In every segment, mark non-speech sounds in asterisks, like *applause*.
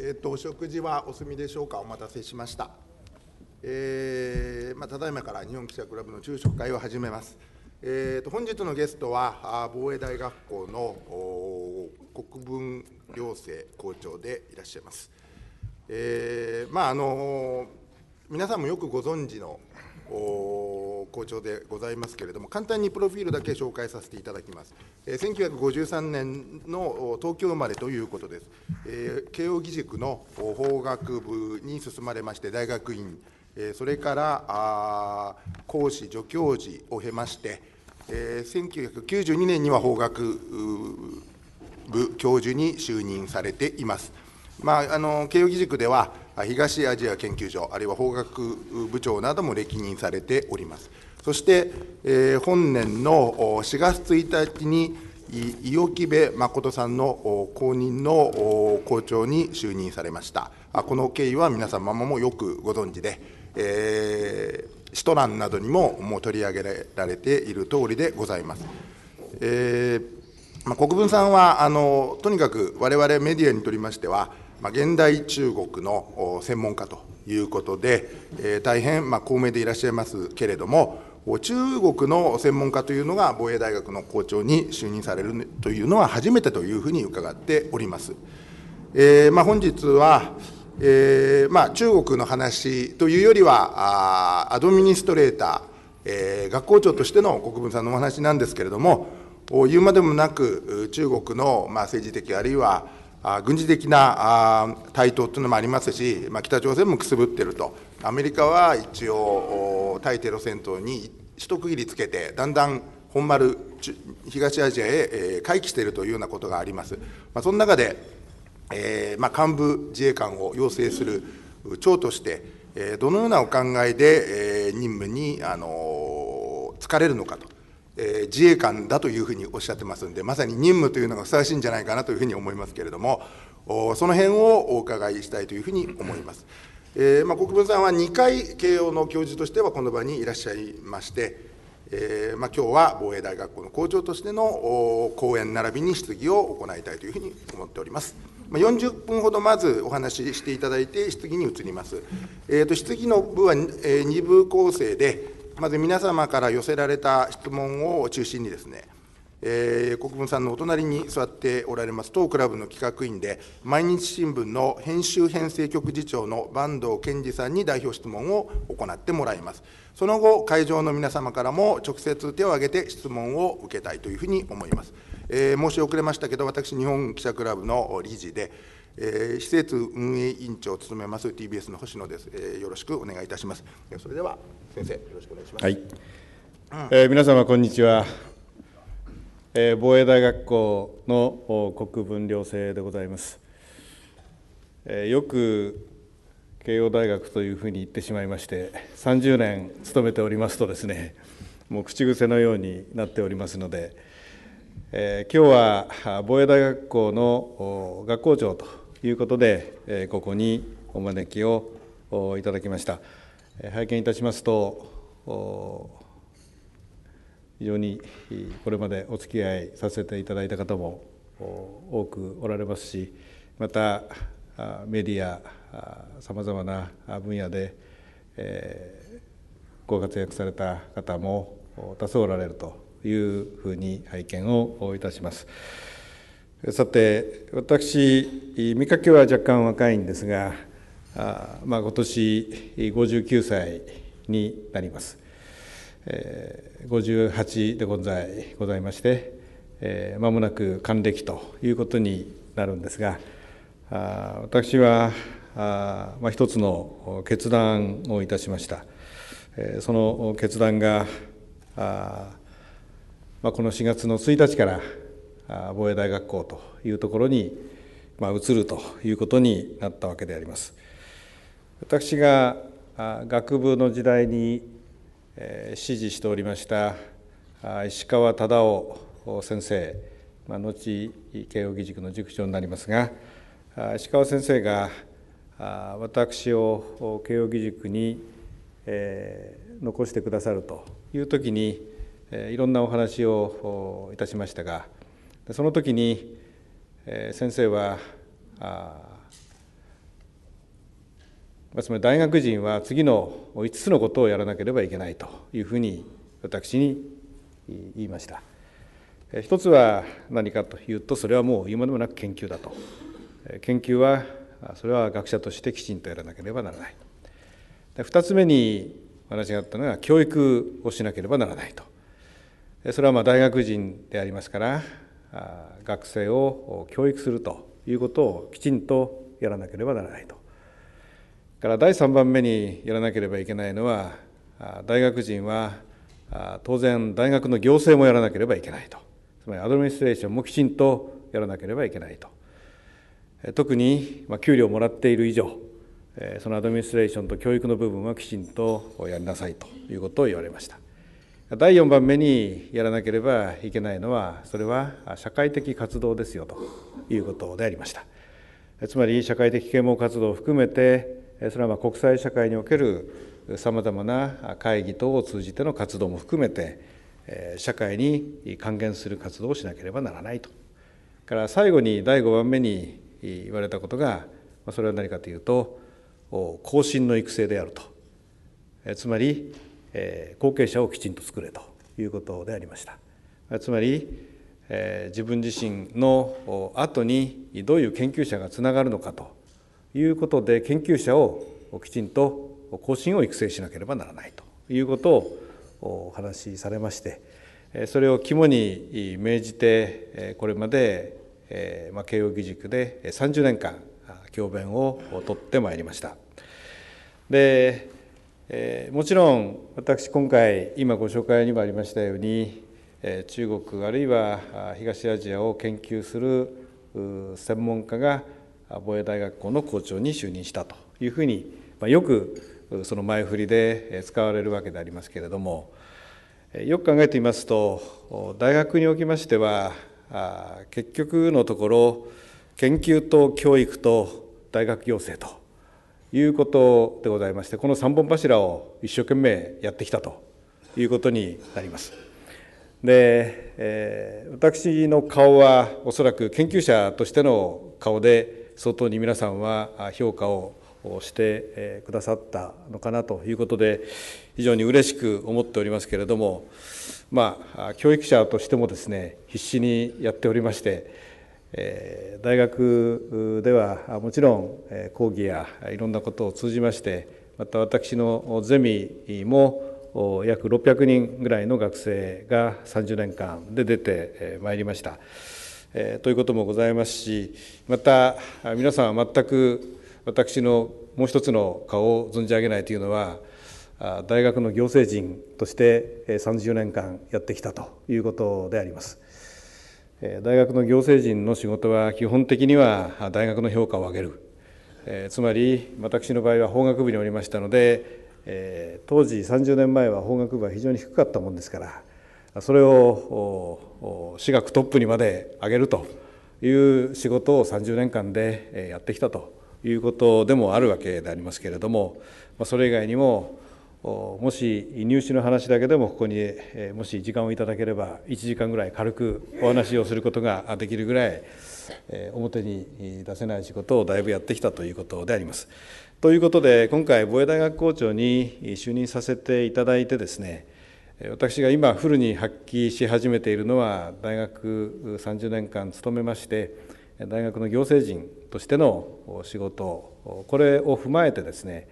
えっと、お食事はお済みでしょうか、お待たせしました。えーまあ、ただいまから日本記者クラブの昼食会を始めます。えーと、本日のゲストは防衛大学校の国分行政校長でいらっしゃいます。えーまああの皆さんもよくご存知の校長でございますけれども、簡単にプロフィールだけ紹介させていただきます。えー、1953年の東京生まれということです。えー、慶應義塾の法学部に進まれまして、大学院、えー、それからあ講師、助教授を経まして、えー、1992年には法学部教授に就任されています。まあ、あの慶應義塾では東アジア研究所あるいは法学部長なども歴任されておりますそして、えー、本年の4月1日に伊予木部誠さんの後任の校長に就任されましたこの経緯は皆様もよくご存知で、えー、欄などにももう取り上げられている通りでございます、えーまあ、国分さんはあのとにかく我々メディアにとりましてはまあ、現代中国の専門家ということで、えー、大変、まあ、高名でいらっしゃいますけれども、中国の専門家というのが防衛大学の校長に就任されるというのは初めてというふうに伺っております。えー、まあ、本日は、えー、まあ、中国の話というよりは、アドミニストレーター、えー、学校長としての国分さんのお話なんですけれども、言うまでもなく、中国の、まあ、政治的あるいは軍事的な対等というのもありますし、まあ、北朝鮮もくすぶっていると、アメリカは一応、対テロ戦闘に一区切りつけて、だんだん本丸、東アジアへ回帰しているというようなことがあります。まあ、その中で、えーまあ、幹部自衛官を要請する長として、えどのようなお考えで、え任務に、あのー、疲れるのかと。えー、自衛官だというふうにおっしゃってますんで、まさに任務というのがふさわしいんじゃないかなというふうに思いますけれども、おその辺をお伺いしたいというふうに思います。えー、まあ、国分さんは2回、慶応の教授としてはこの場にいらっしゃいまして、えーまあ、今日は防衛大学校の校長としての講演並びに質疑を行いたいというふうに思っております。まあ、40分ほどまずお話ししていただいて質疑に移ります。えーと、と質疑の部は、えー、2部構成で、まず皆様から寄せられた質問を中心にですね、えー、国分さんのお隣に座っておられます当クラブの企画員で毎日新聞の編集編成局次長の坂東健二さんに代表質問を行ってもらいますその後会場の皆様からも直接手を挙げて質問を受けたいというふうに思います、えー、申し遅れましたけど私日本記者クラブの理事でえー、施設運営委員長を務めます TBS の星野です、えー、よろしくお願いいたします。それでは先生よろしくお願いします。はい。えー、皆様こんにちは。えー、防衛大学校の国分寮生でございます。えー、よく慶応大学というふうに言ってしまいまして、30年勤めておりますとですね、もう口癖のようになっておりますので。えー、今日は防衛大学校の学校長ということで、ここにお招きをいただきました。拝見いたしますと、非常にこれまでお付き合いさせていただいた方も多くおられますし、またメディア、さまざまな分野で、ご活躍された方も多数おられるというふうに拝見をいたします。さて私見かけは若干若いんですがあ、まあ、今年59歳になります、えー、58でございございましてえー、もなく還暦ということになるんですがあ私はあ、まあ、一つの決断をいたしました、えー、その決断があ、まあ、この4月の1日から防衛大学校というところに、まあ、移るということになったわけであります。私が学部の時代に支持しておりました石川忠夫先生、まあ、後慶應義塾の塾長になりますが石川先生が私を慶應義塾に残してくださるという時にいろんなお話をいたしましたがでその時に、え先生はあつまり大学人は次の5つのことをやらなければいけないというふうに私に言いました。一つは何かというとそれはもう今うでもなく研究だと研究はそれは学者としてきちんとやらなければならない二つ目に私があったのは教育をしなければならないとそれはまあ大学人でありますから学生を教育するということをきちんとやらなければならないと。から第3番目にやらなければいけないのは大学人は当然大学の行政もやらなければいけないとつまりアドミニストレーションもきちんとやらなければいけないと特に給料をもらっている以上そのアドミニストレーションと教育の部分はきちんとやりなさいということを言われました。第4番目にやらなければいけないのはそれは社会的活動ですよということでありましたつまり社会的啓蒙活動を含めてそれはま国際社会におけるさまざまな会議等を通じての活動も含めて社会に還元する活動をしなければならないとから最後に第5番目に言われたことがそれは何かというと後進の育成であるとつまりえ後継者をきちんと作れということでありましたつまり、え自分自身の後にどういう研究者がつながるのかということで研究者をきちんと後進を育成しなければならないということをお話しされましてそれを肝に銘じてこれまで慶應義塾で30年間教鞭をとってまいりました。でえー、もちろん私今回今ご紹介にもありましたように、えー、中国あるいは東アジアを研究する専門家が防衛大学校の校長に就任したというふうに、まあ、よくその前振りで使われるわけでありますけれどもよく考えてみますと大学におきましては結局のところ研究と教育と大学行政ということでございましてこの三本柱を一生懸命やってきたということになります。で、えー、私の顔はおそらく研究者としての顔で相当に皆さんは評価をしてくださったのかなということで非常に嬉しく思っておりますけれどもまあ教育者としてもですね必死にやっておりましてえ大学ではもちろん講義やいろんなことを通じましてまた私のゼミも約600人ぐらいの学生が30年間で出てまいりました。えということもございますしまた皆さんは全く私のもう一つの顔を存じ上げないというのは大学の行政人として30年間やってきたということであります。大学の行政人の仕事は基本的には大学の評価を上げる、えつまり私の場合は法学部におりましたので、え当時30年前は法学部は非常に低かったもんですからそれを私学トップにまで上げるという仕事を30年間でやってきたということでもあるわけでありますけれどもそれ以外にももし入試の話だけでもここにもし時間をいただければ1時間ぐらい軽くお話をすることができるぐらい表に出せない仕事をだいぶやってきたということであります。ということで今回防衛大学校長に就任させていただいてですね私が今フルに発揮し始めているのは大学30年間勤めまして大学の行政人としての仕事これを踏まえてですね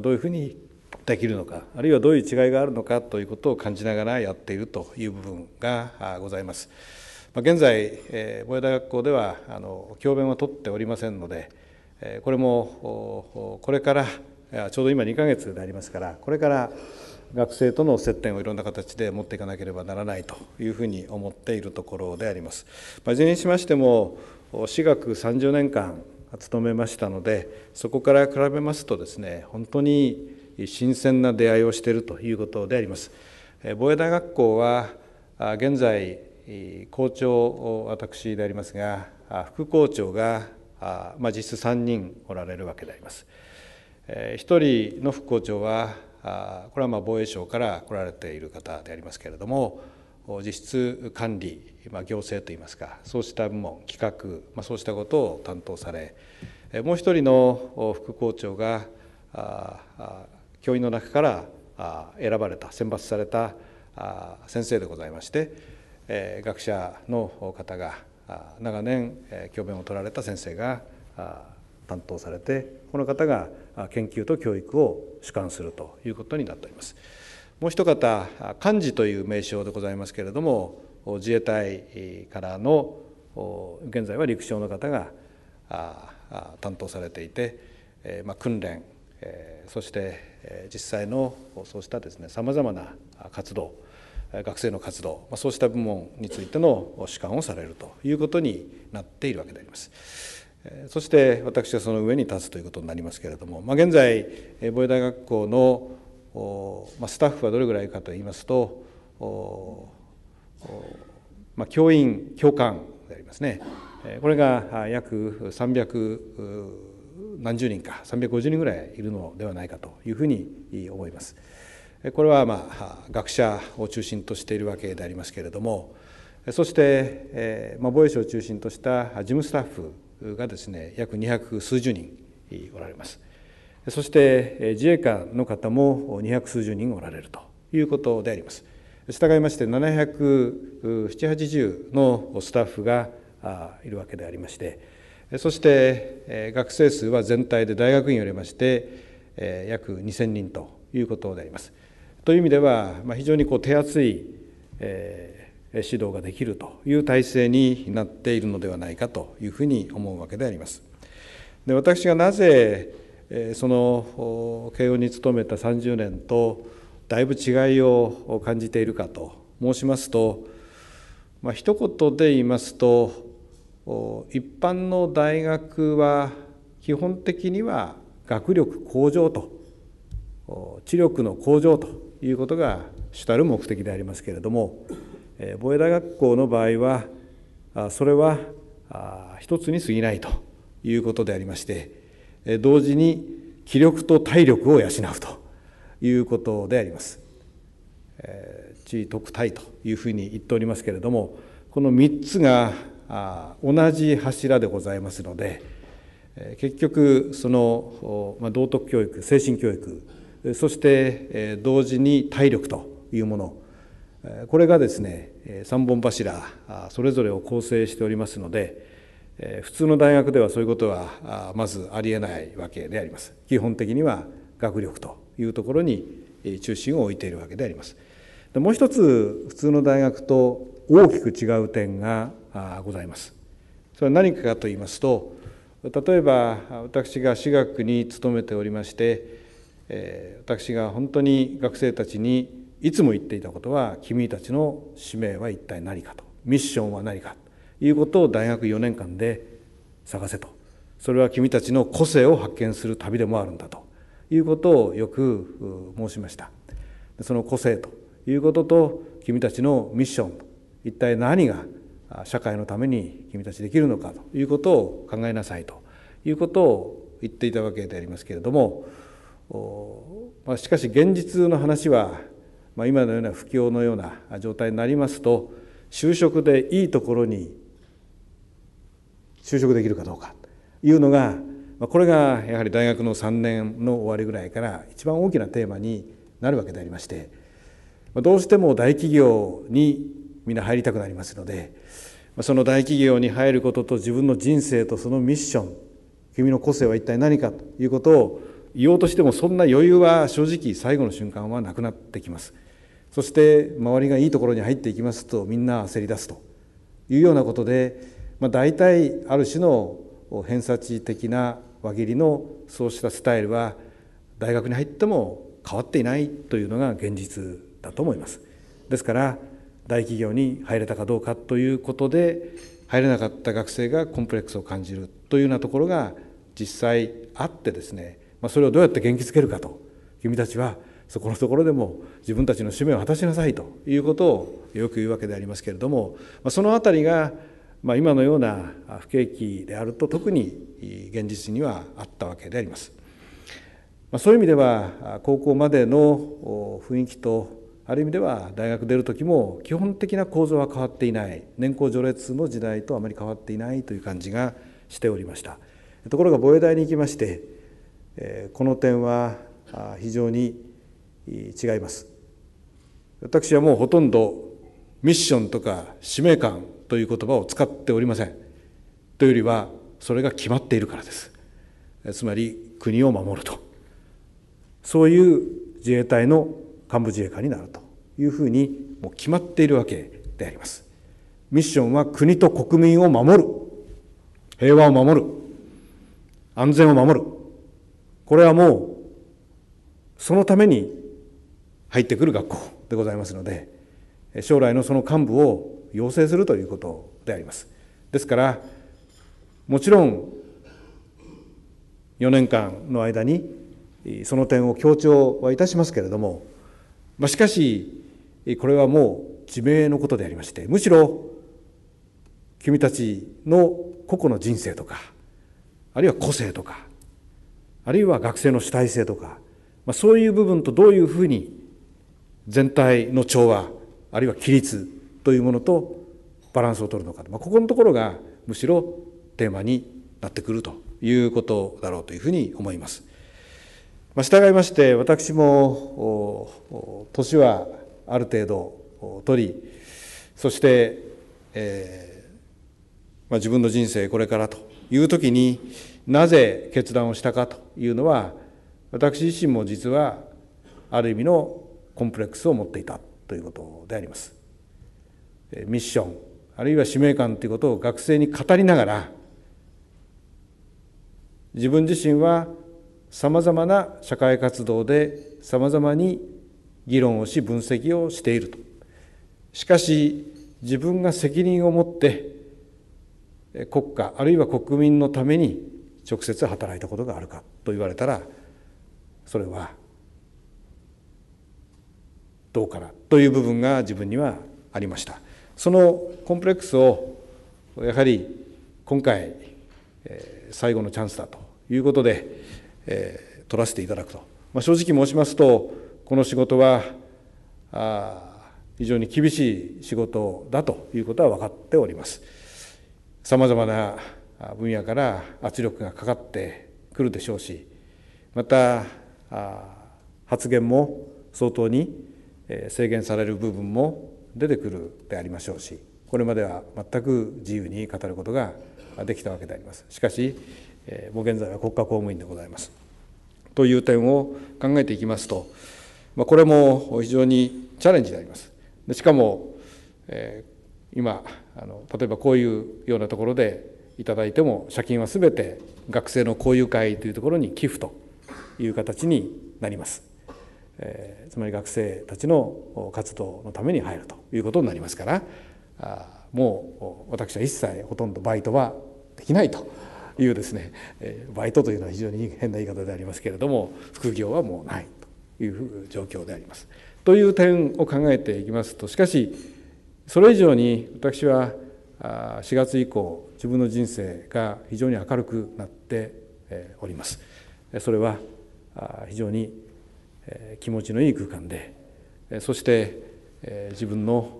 どういうふうにできるのかあるいはどういう違いがあるのかということを感じながらやっているという部分がございます。現在防衛大学校では教鞭は取っておりませんのでこれもこれからちょうど今2ヶ月でありますからこれから学生との接点をいろんな形で持っていかなければならないというふうに思っているところであります。いずれにしましても私学30年間勤めましたのでそこから比べますとですね本当に新鮮な出会いをしているということであります防衛大学校は現在校長私でありますが副校長が、実質3人おられるわけであります1人の副校長はこれは防衛省から来られている方でありますけれども実質管理、行政といいますかそうした部門企画、そうしたことを担当されもう一人の副校長が教員の中から選ばれた選抜された先生でございまして学者の方が長年教鞭を取られた先生が担当されてこの方が研究と教育を主管するということになっております。もう一方幹事という名称でございますけれども自衛隊からの現在は陸将の方が担当されていて、まあ、訓練そして実際のそうしたさまざまな活動学生の活動そうした部門についての主観をされるということになっているわけであります。そして私はその上に立つということになりますけれども、ま現在防衛大学校のスタッフはどれぐらいかといいますと、ま教員教官でありますねこれが約300何十人か350人ぐらいいるのではないかというふうに思います。これはまあ学者を中心としているわけでありますけれどもそして、防衛省を中心とした事務スタッフがですね約200数十人おられます。そして自衛官の方も200数十人おられるということであります。従いまして700、780のスタッフがいるわけでありまして、そして学生数は全体で大学院よりまして約2,000人ということであります。という意味では非常にこう手厚い指導ができるという体制になっているのではないかというふうに思うわけであります。で私がなぜその慶応に勤めた30年とだいぶ違いを感じているかと申しますと、まあ一言で言いますと一般の大学は基本的には学力向上と知力の向上ということが主たる目的でありますけれども防衛大学校の場合はそれは一つに過ぎないということでありまして同時に気力と体力を養うということであります。地位特体というふうに言っておりますけれどもこの3つが同じ柱でございますので結局その道徳教育精神教育そして同時に体力というものこれがですね3本柱それぞれを構成しておりますので普通の大学ではそういうことはまずありえないわけであります。基本的には学力というところに中心を置いているわけであります。もう一つ普通の大学と大きく違う点がございます。それは何かと言いますと例えば私が私学に勤めておりまして、え私が本当に学生たちにいつも言っていたことは君たちの使命は一体何かとミッションは何かということを大学4年間で探せとそれは君たちの個性を発見する旅でもあるんだということをよく申しましたその個性ということと君たちのミッション一体何が社会のために君たちできるのかということを考えなさいということを言っていたわけでありますけれども、ましかし現実の話は、ま今のような不況のような状態になりますと就職でいいところに就職できるかどうかというのがこれがやはり大学の3年の終わりぐらいから一番大きなテーマになるわけでありましてどうしても大企業にみんな入りたくなりますのでその大企業に入ることと自分の人生とそのミッション君の個性は一体何かということを言おうとしてもそんな余裕は正直最後の瞬間はなくなってきますそして周りがいいところに入っていきますとみんな焦り出すというようなことで、まあ、大体ある種の偏差値的な輪切りのそうしたスタイルは大学に入っても変わっていないというのが現実だと思いますですから大企業に入れたかどうかということで入れなかった学生がコンプレックスを感じるというようなところが実際あってですね、まそれをどうやって元気づけるかと君たちはそこのところでも自分たちの使命を果たしなさいということをよく言うわけでありますけれども、まその辺りが、ま今のような不景気であると特に現実にはあったわけであります。まそういう意味では高校までの雰囲気とある意味では大学出る時も基本的な構造は変わっていない年功序列の時代とあまり変わっていないという感じがしておりましたところが防衛大に行きましてこの点は非常に違います私はもうほとんどミッションとか使命感という言葉を使っておりませんというよりはそれが決まっているからですつまり国を守るとそういう自衛隊のカンボジア化になるというふうにもう決まっているわけであります。ミッションは国と国民を守る。平和を守る。安全を守る。これはもう、そのために入ってくる学校でございますので、将来のその幹部を養成するということであります。ですから、もちろん、4年間の間に、その点を強調はいたしますけれども、まあ、しかしこれはもう自明のことでありましてむしろ君たちの個々の人生とかあるいは個性とかあるいは学生の主体性とか、まあ、そういう部分とどういうふうに全体の調和あるいは規律というものとバランスを取るのか、まあ、ここのところがむしろテーマになってくるということだろうというふうに思います。まあ、従いまして私も年はある程度取りそして、えーまあ、自分の人生これからという時になぜ決断をしたかというのは私自身も実はある意味のコンプレックスを持っていたということであります。ミッションあるいは使命感ということを学生に語りながら自分自身はさまざまな社会活動でさまざまに議論をし分析をしているとしかし自分が責任を持って国家あるいは国民のために直接働いたことがあるかと言われたらそれはどうかなという部分が自分にはありましたそのコンプレックスをやはり今回最後のチャンスだということでえー、取らせていただくと、まあ、正直申しますとこの仕事はあ非常に厳しい仕事だということは分かっておりますさまざまな分野から圧力がかかってくるでしょうしまた発言も相当に制限される部分も出てくるでありましょうしこれまでは全く自由に語ることができたわけでありますしかしもう現在は国家公務員でございますという点を考えていきますと、まあ、これも非常にチャレンジであります。でしかも、えー、今あの例えばこういうようなところでいただいても借金はすべて学生の交友会というところに寄付という形になります、えー、つまり学生たちの活動のために入るということになりますからあもう私は一切ほとんどバイトはできないというですね、えバイトというのは非常に変な言い方でありますけれども副業はもうないという状況であります。という点を考えていきますとしかしそれ以上に私は4月以降自分の人生が非常に明るくなっております。それは非常に気持ちのいい空間でそして自分の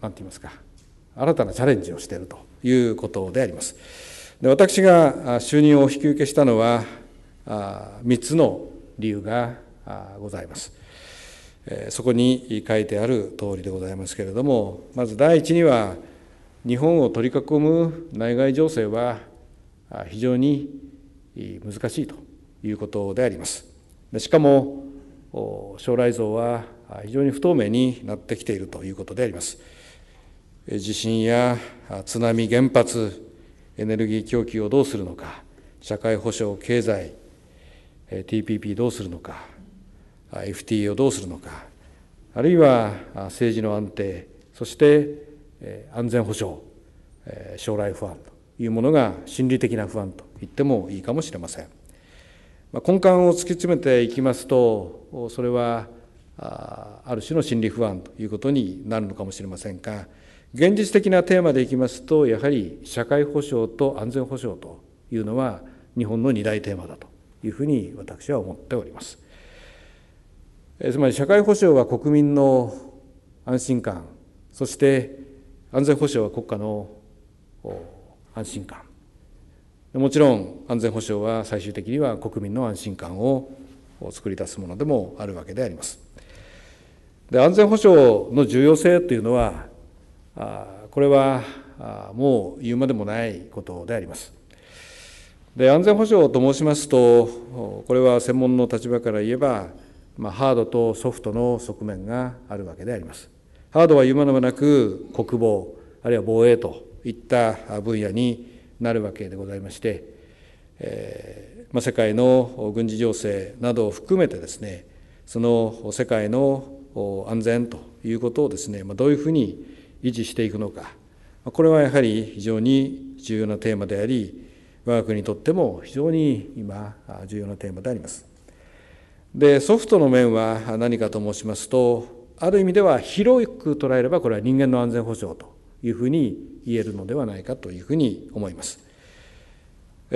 何て言いますか新たなチャレンジをしているということであります。で私が就任をお引き受けしたのは3つの理由がございます。そこに書いてある通りでございますけれどもまず第一には日本を取り囲む内外情勢は非常に難しいということであります。しかも将来像は非常に不透明になってきているということであります。地震や津波、原発、エネルギー供給をどうするのか社会保障経済 TPP どうするのか FTA をどうするのかあるいは政治の安定そして安全保障将来不安というものが心理的な不安と言ってもいいかもしれません根幹を突き詰めていきますとそれはある種の心理不安ということになるのかもしれませんが現実的なテーマでいきますとやはり社会保障と安全保障というのは日本の二大テーマだというふうに私は思っております。つまり社会保障は国民の安心感そして安全保障は国家の安心感もちろん安全保障は最終的には国民の安心感を作り出すものでもあるわけであります。で安全保障の重要性というのはこれはもう言うまでもないことであります。で安全保障と申しますとこれは専門の立場から言えば、まあ、ハードとソフトの側面があるわけであります。ハードは言うまでもなく国防あるいは防衛といった分野になるわけでございまして、えーまあ、世界の軍事情勢などを含めてですねその世界の安全ということをですね、まあ、どういうふうに維持していくのかこれはやはり非常に重要なテーマであり我が国にとっても非常に今重要なテーマであります。でソフトの面は何かと申しますとある意味では広く捉えればこれは人間の安全保障というふうに言えるのではないかというふうに思います。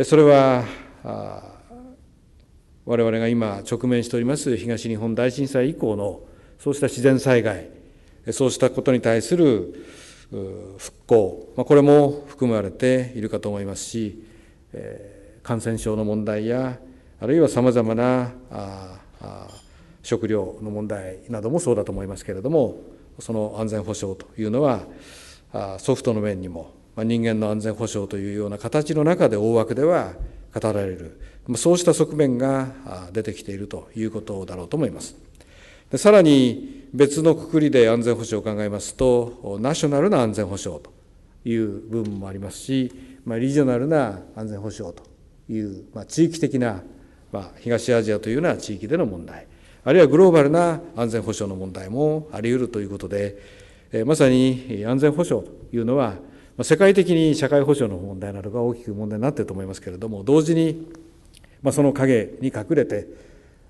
それは我々が今直面しております東日本大震災以降のそうした自然災害そうしたことに対する復興、まあ、これも含まれているかと思いますし、え感染症の問題やあるいはさまざまな食料の問題などもそうだと思いますけれどもその安全保障というのはソフトの面にも、まあ、人間の安全保障というような形の中で大枠では語られる、まあ、そうした側面が出てきているということだろうと思います。でさらに別のくくりで安全保障を考えますとナショナルな安全保障という部分もありますし、まあ、リージョナルな安全保障という、まあ、地域的な、まあ、東アジアというような地域での問題あるいはグローバルな安全保障の問題もあり得るということで、えー、まさに安全保障というのは、まあ、世界的に社会保障の問題などが大きく問題になっていると思いますけれども同時に、まあ、その陰に隠れて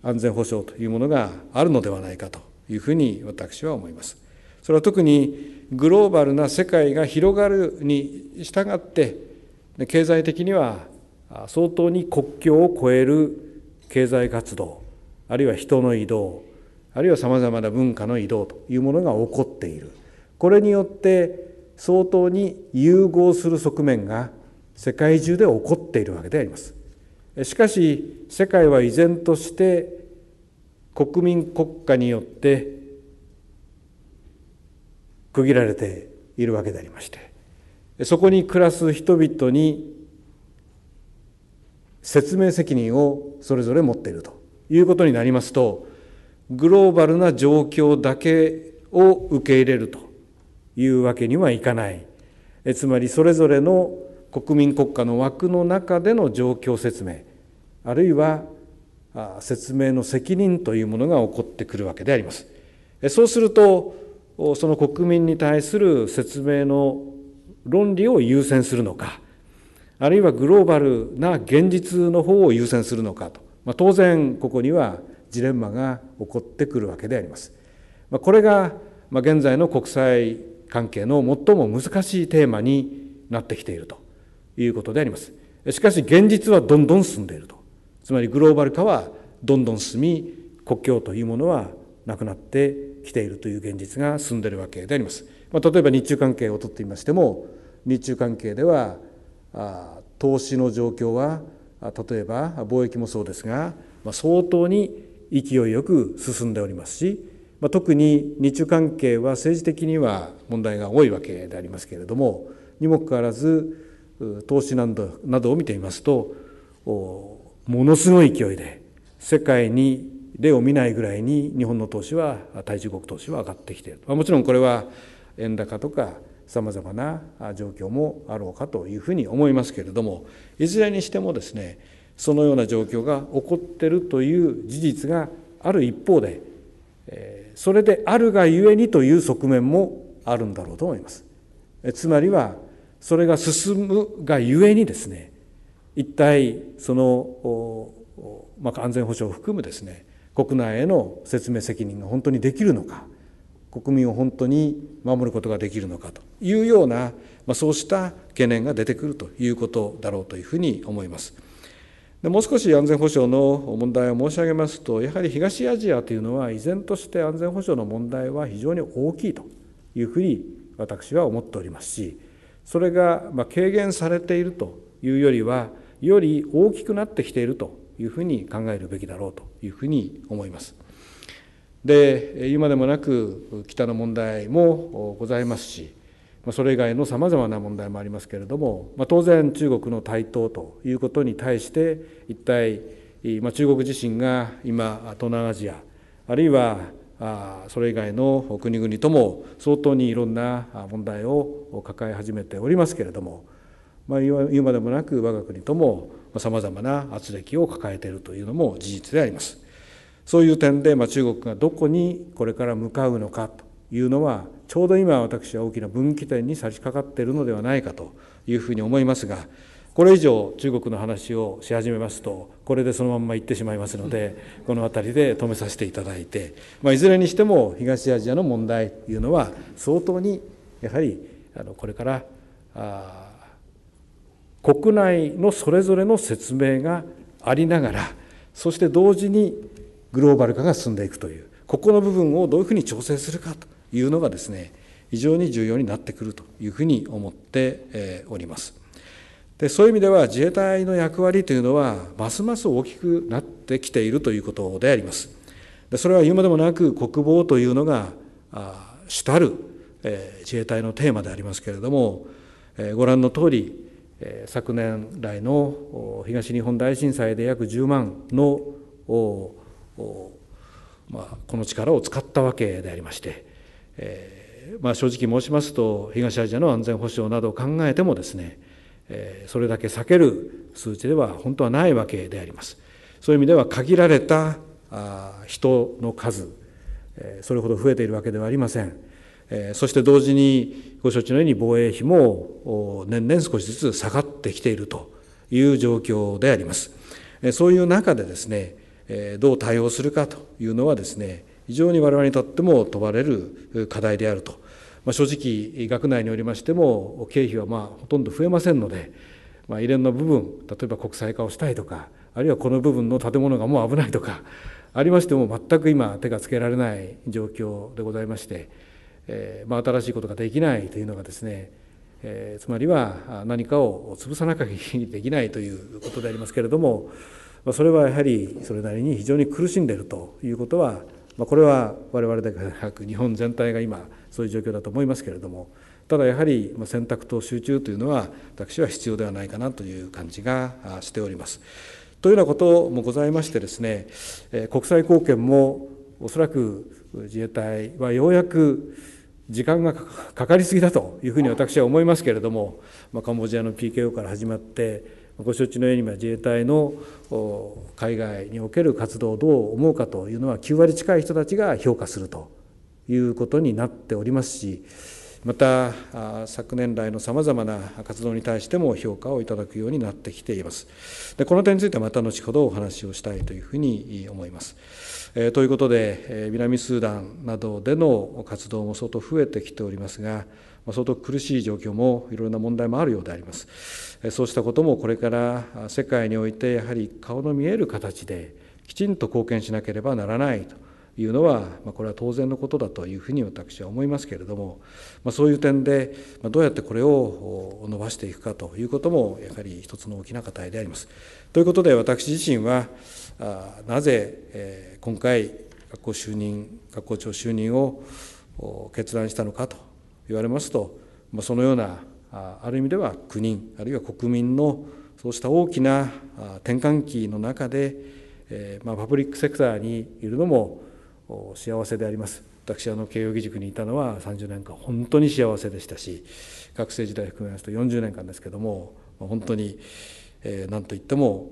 安全保障というものがあるのではないかというふうに私は思います。それは特にグローバルな世界が広がるに従って経済的には相当に国境を越える経済活動あるいは人の移動あるいはさまざまな文化の移動というものが起こっているこれによって相当に融合する側面が世界中で起こっているわけであります。しかし世界は依然として国民国家によって区切られているわけでありましてそこに暮らす人々に説明責任をそれぞれ持っているということになりますとグローバルな状況だけを受け入れるというわけにはいかないつまりそれぞれの国民国家の枠の中での状況説明あるいは説明の責任というものが起こってくるわけであります。そうするとその国民に対する説明の論理を優先するのかあるいはグローバルな現実の方を優先するのかと、まあ、当然ここにはジレンマが起こってくるわけであります。まあ、これが現在の国際関係の最も難しいテーマになってきているということであります。しかし現実はどんどん進んでいると。つまりグローバル化はどんどん進み国境というものはなくなってきているという現実が進んでいるわけであります。まあ、例えば日中関係をとってみましても日中関係ではあ投資の状況は例えば貿易もそうですが、まあ、相当に勢いよく進んでおりますし、まあ、特に日中関係は政治的には問題が多いわけでありますけれどもにもかかわらず投資などなどを見てみますとものすごい勢いで世界に例を見ないぐらいに日本の投資は対中国投資は上がってきているもちろんこれは円高とかさまざまな状況もあろうかというふうに思いますけれどもいずれにしてもですねそのような状況が起こっているという事実がある一方でそれであるがゆえにという側面もあるんだろうと思います。つまりはそれが進むがゆえにですね一体その、まあ、安全保障を含むですね国内への説明責任が本当にできるのか国民を本当に守ることができるのかというような、まあ、そうした懸念が出てくるということだろうというふうに思います。でもう少し安全保障の問題を申し上げますとやはり東アジアというのは依然として安全保障の問題は非常に大きいというふうに私は思っておりますしそれが軽減されているというよりはより大きくなってきているというふうに考えるべきだろうというふうに思います。で今でもなく北の問題もございますしそれ以外のさまざまな問題もありますけれども当然中国の台頭ということに対して一体中国自身が今東南アジアあるいはそれ以外の国々とも相当にいろんな問題を抱え始めておりますけれどもまあ、言うまでもなく我が国ともさまざまな圧力を抱えているというのも事実であります。そういう点で、まあ、中国がどこにこれから向かうのかというのはちょうど今私は大きな分岐点に差し掛かっているのではないかというふうに思いますがこれ以上中国の話をし始めますとこれでそのまんま行ってしまいますのでこの辺りで止めさせていただいて、まあ、いずれにしても東アジアの問題というのは相当にやはりあのこれからあ国内のそれぞれの説明がありながらそして同時にグローバル化が進んでいくというここの部分をどういうふうに調整するかというのがですね非常に重要になってくるというふうに思っております。でそういう意味では自衛隊の役割というのはますます大きくなってきているということであります。でそれは言うまでもなく国防というのが主たる、え自衛隊のテーマでありますけれども、えご覧の通り昨年来の東日本大震災で約10万の、この力を使ったわけでありまして、まあ、正直申しますと東アジアの安全保障などを考えてもですね、それだけ避ける数値では本当はないわけであります。そういう意味では限られた人の数、それほど増えているわけではありません。そして同時にご承知のように防衛費も年々少しずつ下がってきているという状況であります。そういう中でですね、どう対応するかというのはですね、非常に我々にとっても問われる課題であると。まあ、正直、学内におりましても、経費はまあほとんど増えませんので、まあ、いろ部分、例えば国際化をしたいとか、あるいはこの部分の建物がもう危ないとか、ありましても全く今手がつけられない状況でございまして、えー、まあ、新しいことができないというのがですね、えー、つまりは何かを潰さなきゃできないということでありますけれども、まあ、それはやはりそれなりに非常に苦しんでいるということは、まあ、これは我々だけでなく日本全体が今そういう状況だと思いますけれどもただやはり選択と集中というのは私は必要ではないかなという感じがしております。というようなこともございましてですね国際貢献もおそらく自衛隊はようやく時間がかかりすぎだというふうに私は思いますけれども、まあ、カンボジアの PKO から始まってご承知のように自衛隊の海外における活動をどう思うかというのは9割近い人たちが評価するということになっておりますしまた昨年来のさまざまな活動に対しても評価をいただくようになってきていますでこの点についてはまた後ほどお話をしたいというふうに思います、えー、ということで南スーダンなどでの活動も相当増えてきておりますが相当苦しい状況もいろいろな問題もあるようでありますそうしたこともこれから世界においてやはり顔の見える形できちんと貢献しなければならないというのは、まあ、これは当然のことだというふうに私は思いますけれども、まあ、そういう点で、まあ、どうやってこれを伸ばしていくかということもやはり一つの大きな課題であります。ということで私自身はあなぜ、えー、今回学校就任学校長就任を決断したのかと言われますと、まあ、そのようなある意味では国あるいは国民のそうした大きな転換期の中で、えまあ、パブリックセクターにいるのも幸せであります私あの慶應義塾にいたのは30年間本当に幸せでしたし学生時代含めますと40年間ですけども本当に、え何と言っても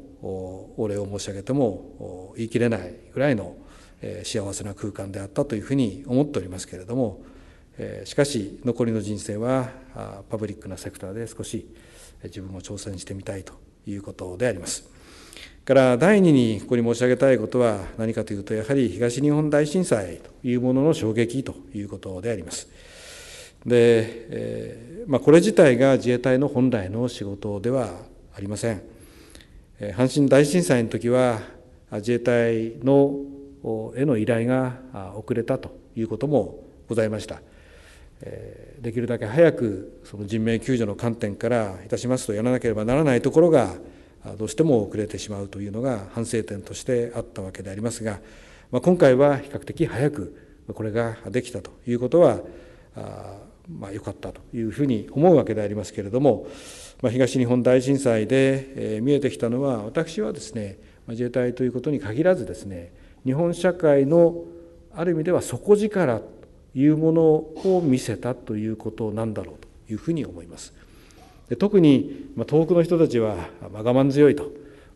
お礼を申し上げても言い切れないぐらいの、え幸せな空間であったというふうに思っておりますけれども、えしかし残りの人生はパブリックなセクターで少し自分も挑戦してみたいということであります。から第2にここに申し上げたいことは何かというとやはり東日本大震災というものの衝撃ということであります。で、えー、まあ、これ自体が自衛隊の本来の仕事ではありません。えー、阪神大震災の時は自衛隊のへの依頼が遅れたということもございました。えできるだけ早くその人命救助の観点からいたしますとやらなければならないところがどうしても遅れてしまうというのが反省点としてあったわけでありますが、ま今回は比較的早くこれができたということはまあ、良かったというふうに思うわけでありますけれども、まあ、東日本大震災で、え見えてきたのは私はですね、ま自衛隊ということに限らずですね日本社会のある意味では底力というものを見せたということなんだろうというふうに思います。特に遠くの人たちは我慢強いと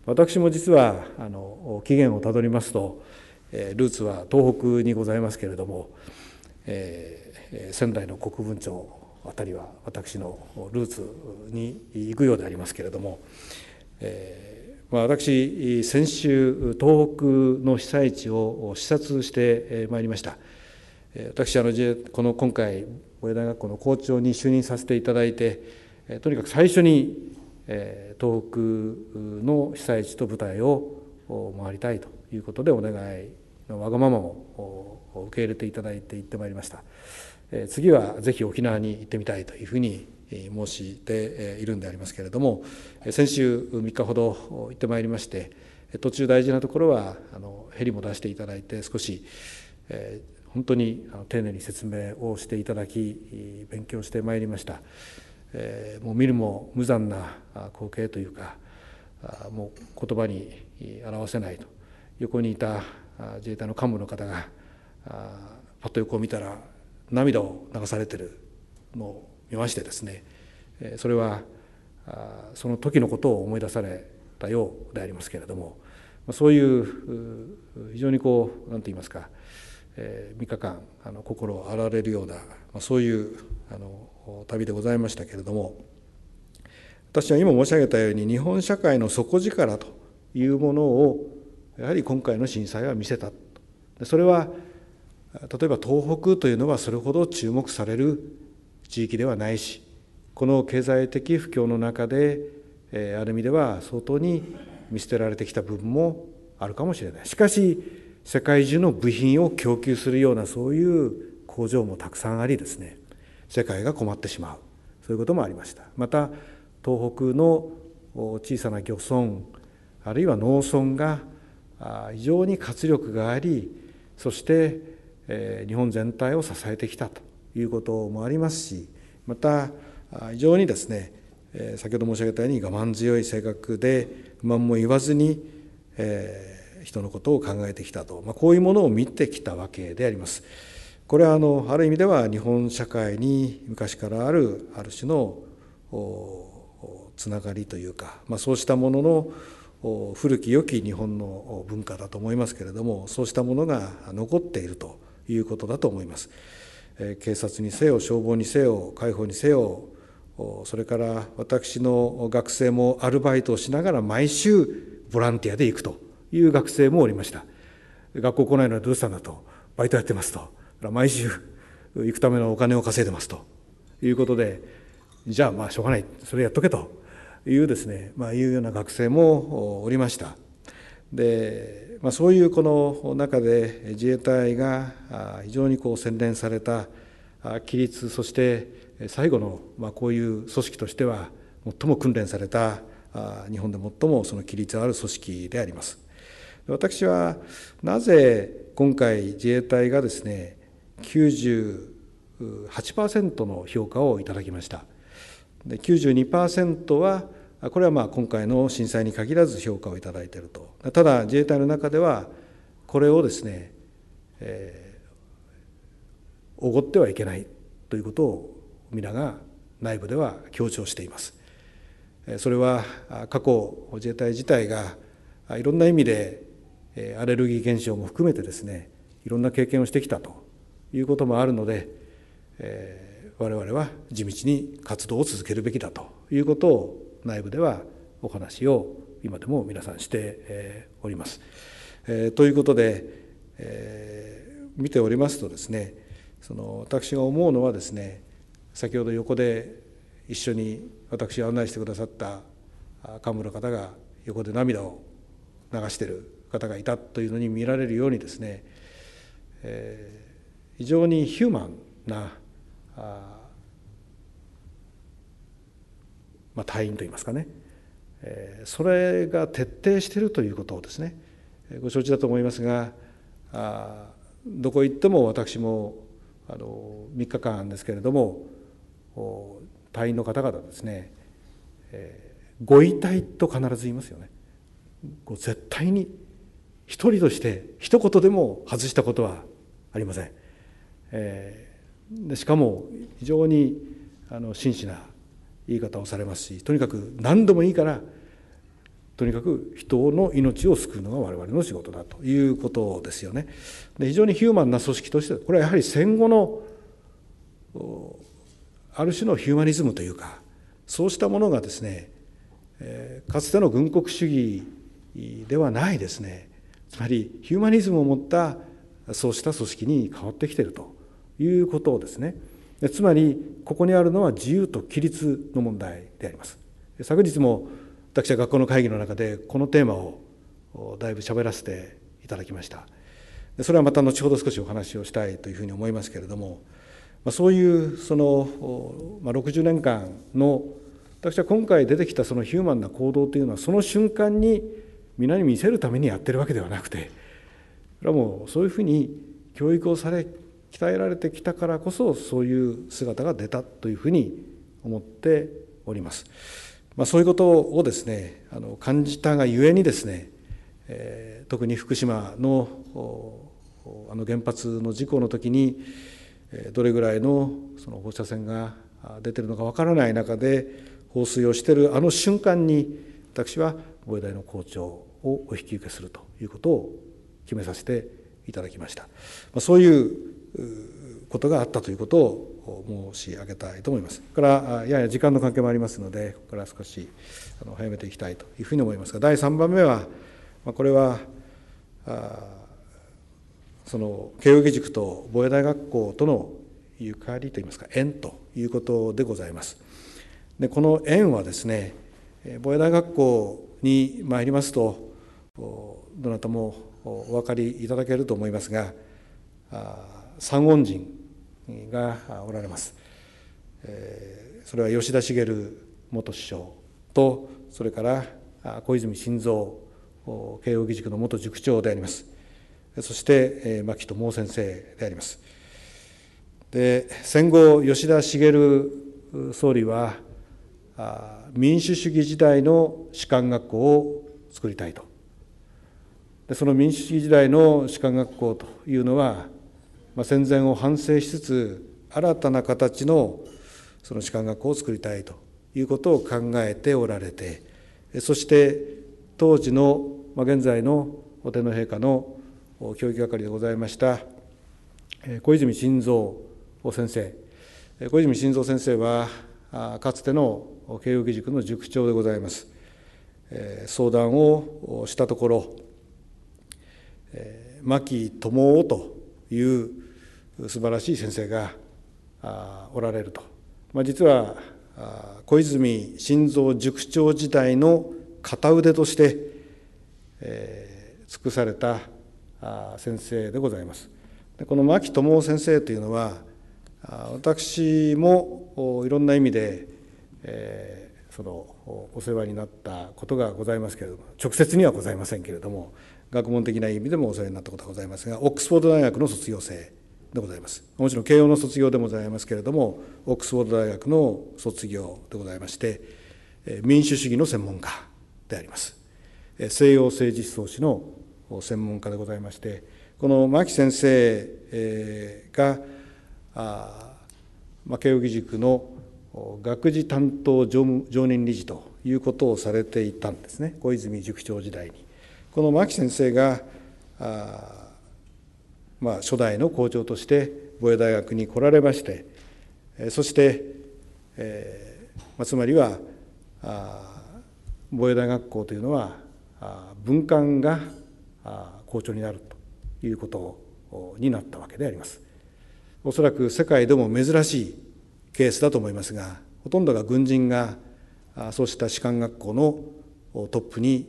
私も実はあの起源をたどりますとルーツは東北にございますけれども、えー、仙台の国分町あたりは私のルーツに行くようでありますけれども、えーまあ、私先週東北の被災地を視察してまいりました。私あのこの今回防衛大学校の校長に就任させていただいてとにかく最初に東北の被災地と部隊を回りたいということでお願いのわがままを受け入れていただいて行ってまいりました次はぜひ沖縄に行ってみたいというふうに申しているんでありますけれども先週3日ほど行ってまいりまして途中大事なところはあのヘリも出していただいて少し、えー、本当に丁寧に説明をしていただき勉強してまいりました。えもう見るも無残な光景というかもう言葉に表せないと横にいた自衛隊の幹部の方がパッと横を見たら涙を流されてるのを見ましてですねそれはその時のことを思い出されたようでありますけれどもそういう非常にこう何て言いますか3日間あの心を洗われるようなそういうあの旅でございましたけれども私は今申し上げたように日本社会の底力というものをやはり今回の震災は見せたそれは例えば東北というのはそれほど注目される地域ではないしこの経済的不況の中で、えある意味では相当に見捨てられてきた部分もあるかもしれないしかし世界中の部品を供給するようなそういう工場もたくさんありですね世界が困ってしまうそういうこともありましたまた東北の小さな漁村あるいは農村が非常に活力がありそして日本全体を支えてきたということもありますしまた非常にですね先ほど申し上げたように我慢強い性格で不満も言わずに、人のことを考えてきたと、こういうものを見てきたわけであります。これはあのある意味では日本社会に昔からあるある種のつながりというか、まあ、そうしたものの古き良き日本の文化だと思いますけれどもそうしたものが残っているということだと思います。え警察にせよ消防にせよ解放にせよそれから私の学生もアルバイトをしながら毎週ボランティアで行くという学生もおりました。学校来ないのはどうしたんだとバイトやってますと毎週行くためのお金を稼いでますということでじゃあまあしょうがないそれやっとけというですね、まあ、いうような学生もおりました。でまあ、そういうこの中で自衛隊が非常にこう洗練された規律そして最後の、まあ、こういう組織としては最も訓練された日本で最もその規律ある組織であります。私はなぜ今回自衛隊がですね98%の評価をいただきましたで92%はこれはまあ今回の震災に限らず評価をいただいているとただ自衛隊の中ではこれをですね、えー、おごってはいけないということを皆が内部では強調していますそれは過去自衛隊自体がいろんな意味でアレルギー現象も含めてですねいろんな経験をしてきたということもあるので、えー、我々は地道に活動を続けるべきだということを内部ではお話を今でも皆さんして、えー、おります。えー、ということで、えー、見ておりますとですねその私が思うのはですね先ほど横で一緒に私を案内してくださった幹部の方が横で涙を流している方がいたというのに見られるようにですね、え非常にヒューマンなまあ、隊員といいますかね、えそれが徹底しているということをですねご承知だと思いますがあどこ行っても私もあの3日間ですけれども隊員の方々ですね、えご遺体と必ず言いますよね。絶対に一人として一言でも外したことはありません。えー、でしかも非常にあの真摯な言い方をされますしとにかく何度もいいからとにかく人の命を救うのが我々の仕事だということですよね。で非常にヒューマンな組織としてこれはやはり戦後のある種のヒューマニズムというかそうしたものがですね、えー、かつての軍国主義ではないですねつまりヒューマニズムを持ったそうした組織に変わってきているということをですねつまりここにあるのは自由と規律の問題であります昨日も私は学校の会議の中でこのテーマをだいぶ喋らせていただきましたそれはまた後ほど少しお話をしたいというふうに思いますけれどもそういうその60年間の私は今回出てきたそのヒューマンな行動というのはその瞬間に皆に見せるためにやってるわけではなくてそれはもうそういうふうに教育をされ鍛えられてきたからこそそういう姿が出たというふうに思っております。まあ、そういうことをですねあの感じたがゆえにですね、えー、特に福島のあの原発の事故の時にどれぐらいのその放射線が出てるのかわからない中で放水をしてるあの瞬間に私は防衛大の校長をお引き受けするということを決めさせていただきました。まあ、そういうことがあったということを申し上げたいと思います。からやや時間の関係もありますのでここから少し早めていきたいというふうに思いますが第3番目はこれはその慶應義塾と防衛大学校とのゆかりといいますか縁ということでございます。でこの縁はですね防衛大学校に参りますとどなたもお分かりいただけると思いますが三恩人がおられます。それは吉田茂元首相とそれから小泉晋三慶應義塾の元塾長であります。そして牧友先生であります。で戦後吉田茂総理は民主主義時代の士官学校を作りたいとでその民主主義時代の士官学校というのはまあ、戦前を反省しつつ新たな形のその士官学校を作りたいということを考えておられてそして当時の、まあ、現在の天皇陛下の教育係でございました小泉晋三先生小泉晋三先生はかつての慶應義塾の塾長でございます相談をしたところ牧智夫という素晴らしい先生がおられると、まあ、実は小泉晋三塾長時代の片腕として、えー、尽くされた先生でございます。でこの牧智夫先生というのは私もいろんな意味で、えー、そのお世話になったことがございますけれども直接にはございませんけれども学問的な意味でもお世話になったことがございますがオックスフォード大学の卒業生でございますもちろん慶応の卒業でございますけれどもオックスフォード大学の卒業でございまして民主主義の専門家であります西洋政治思想史の専門家でございましてこの牧先生が慶應義塾の学事担当常任理事ということをされていたんですね小泉塾長時代に。この牧先生がまあ、初代の校長として防衛大学に来られましてそして、えーまあ、つまりは防衛大学校というのは文官が校長になるということになったわけであります。おそらく世界でも珍しいケースだと思いますがほとんどが軍人がそうした士官学校のトップに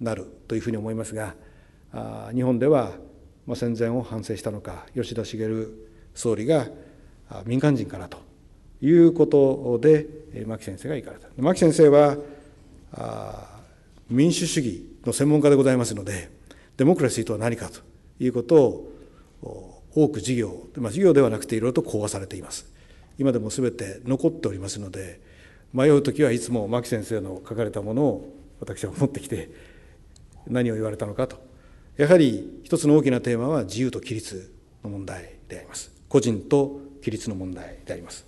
なるというふうに思いますが日本ではまあ、戦前を反省したのか吉田茂総理が民間人からということで牧先生が行かれた牧先生は民主主義の専門家でございますのでデモクラシーとは何かということを多く授業、まあ、授業ではなくていろいろと講話されています今でも全て残っておりますので迷うときはいつも牧先生の書かれたものを私は持ってきて何を言われたのかとやはり一つの大きなテーマは自由と規律の問題であります。個人と規律の問題であります。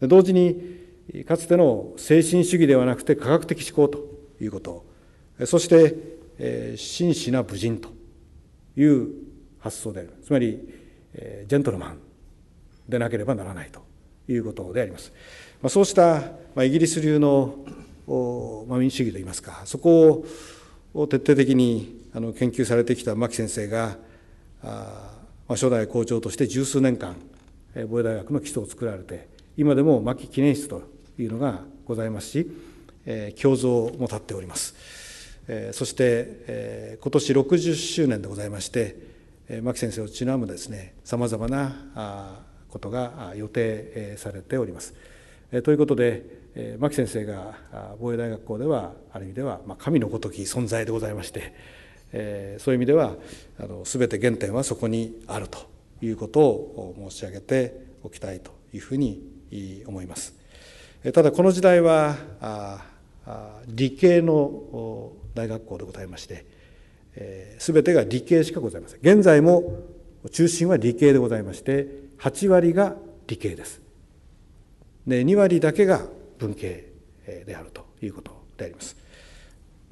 同時に、かつての精神主義ではなくて科学的思考ということ、そして、真摯な武人という発想である。つまり、ジェントルマンでなければならないということであります。そうした、イギリス流の、民主主義といいますか、そこを徹底的にあの研究されてきた牧先生があ、まあ、初代校長として十数年間防衛大学の基礎を作られて今でも牧記念室というのがございますし、えー、胸像も立っております、えー、そして、えー、今年60周年でございまして、えー、牧先生をちなむですねさまざまなあことが予定されております。ということで牧先生が防衛大学校ではある意味では神のごとき存在でございましてえー、そういう意味ではあの全て原点はそこにあるということを申し上げておきたいというふうに思います。ただこの時代は理系の大学校でございまして、えー、全てが理系しかございません現在も中心は理系でございまして8割が理系ですで2割だけが文系であるということであります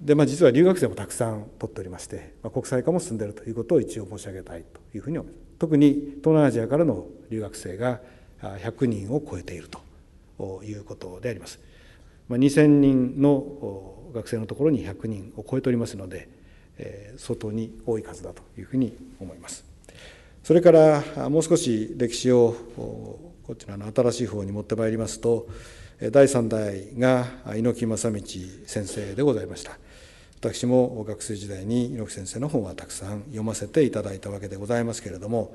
でまあ、実は留学生もたくさん取っておりまして、まあ、国際化も進んでいるということを一応申し上げたいというふうに思います特に東南アジアからの留学生が100人を超えているということであります、まあ、2000人の学生のところに100人を超えておりますので、えー、相当に多い数だというふうに思いますそれからもう少し歴史をこちらの新しい方に持ってまいりますと第3代が猪木正道先生でございました私も学生時代に猪木先生の本はたくさん読ませていただいたわけでございますけれども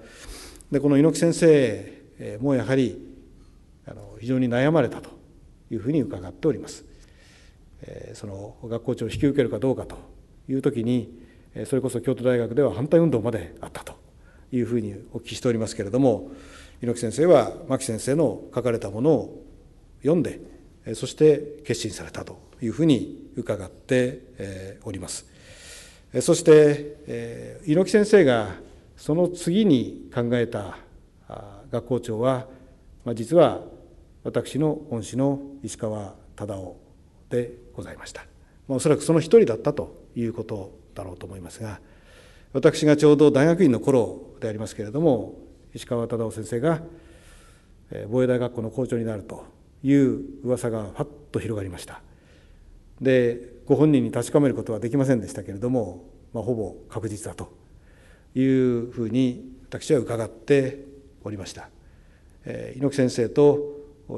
でこの猪木先生もやはりあの非常に悩まれたというふうに伺っております。その学校長を引き受けるかどうかという時にそれこそ京都大学では反対運動まであったというふうにお聞きしておりますけれども猪木先生は牧先生の書かれたものを読んでそして決心されたというふうに伺っております。そして猪木先生がその次に考えた学校長は、ま実は私の恩師の石川忠夫でございました。まおそらくその一人だったということだろうと思いますが私がちょうど大学院の頃でありますけれども石川忠夫先生が防衛大学校の校長になるという噂がファッと広がりました。でご本人に確かめることはできませんでしたけれども、まあ、ほぼ確実だというふうに私は伺っておりました、えー、猪木先生と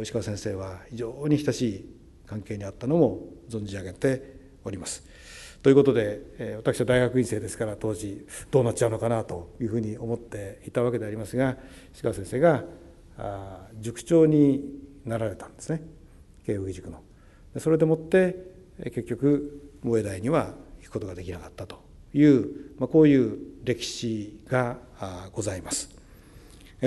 石川先生は非常に親しい関係にあったのも存じ上げております。ということで、えー、私は大学院生ですから当時どうなっちゃうのかなというふうに思っていたわけでありますが石川先生があ塾長になられたんですね慶應義塾の。それでもって結局防衛大には行くことができなかったという、まあ、こういう歴史がございます。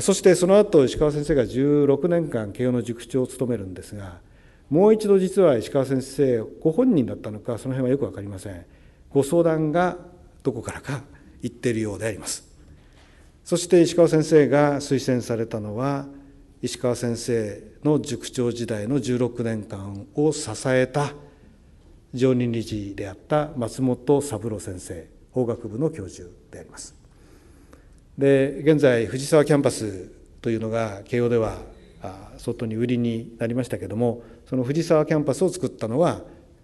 そしてその後石川先生が16年間慶応の塾長を務めるんですがもう一度実は石川先生ご本人だったのかその辺はよく分かりませんご相談がどこからか行っているようでありますそして石川先生が推薦されたのは石川先生の塾長時代の16年間を支えた常任理事であった松本三郎先生法学部の教授でありますで現在藤沢キャンパスというのが慶応では外に売りになりましたけどもその藤沢キャンパスを作ったのは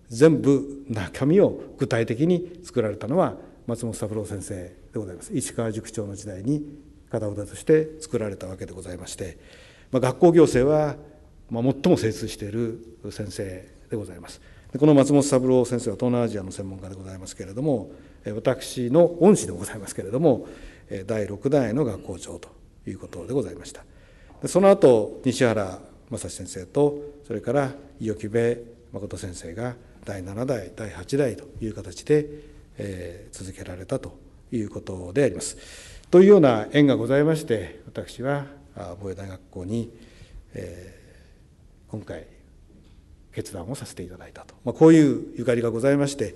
全部中身を具体的に作られたのは松本三郎先生でございます石川塾長の時代に片腕として作られたわけでございまして、まあ、学校行政は、ま最も精通している先生でございます。この松本三郎先生は東南アジアの専門家でございますけれども私の恩師でございますけれども第6代の学校長ということでございましたその後西原正先生とそれから伊予木部誠先生が第7代第8代という形で、えー、続けられたということであります。というような縁がございまして私は防衛大学校に、えー、今回決断をさせていただいたと、まあ、こういうゆかりがございまして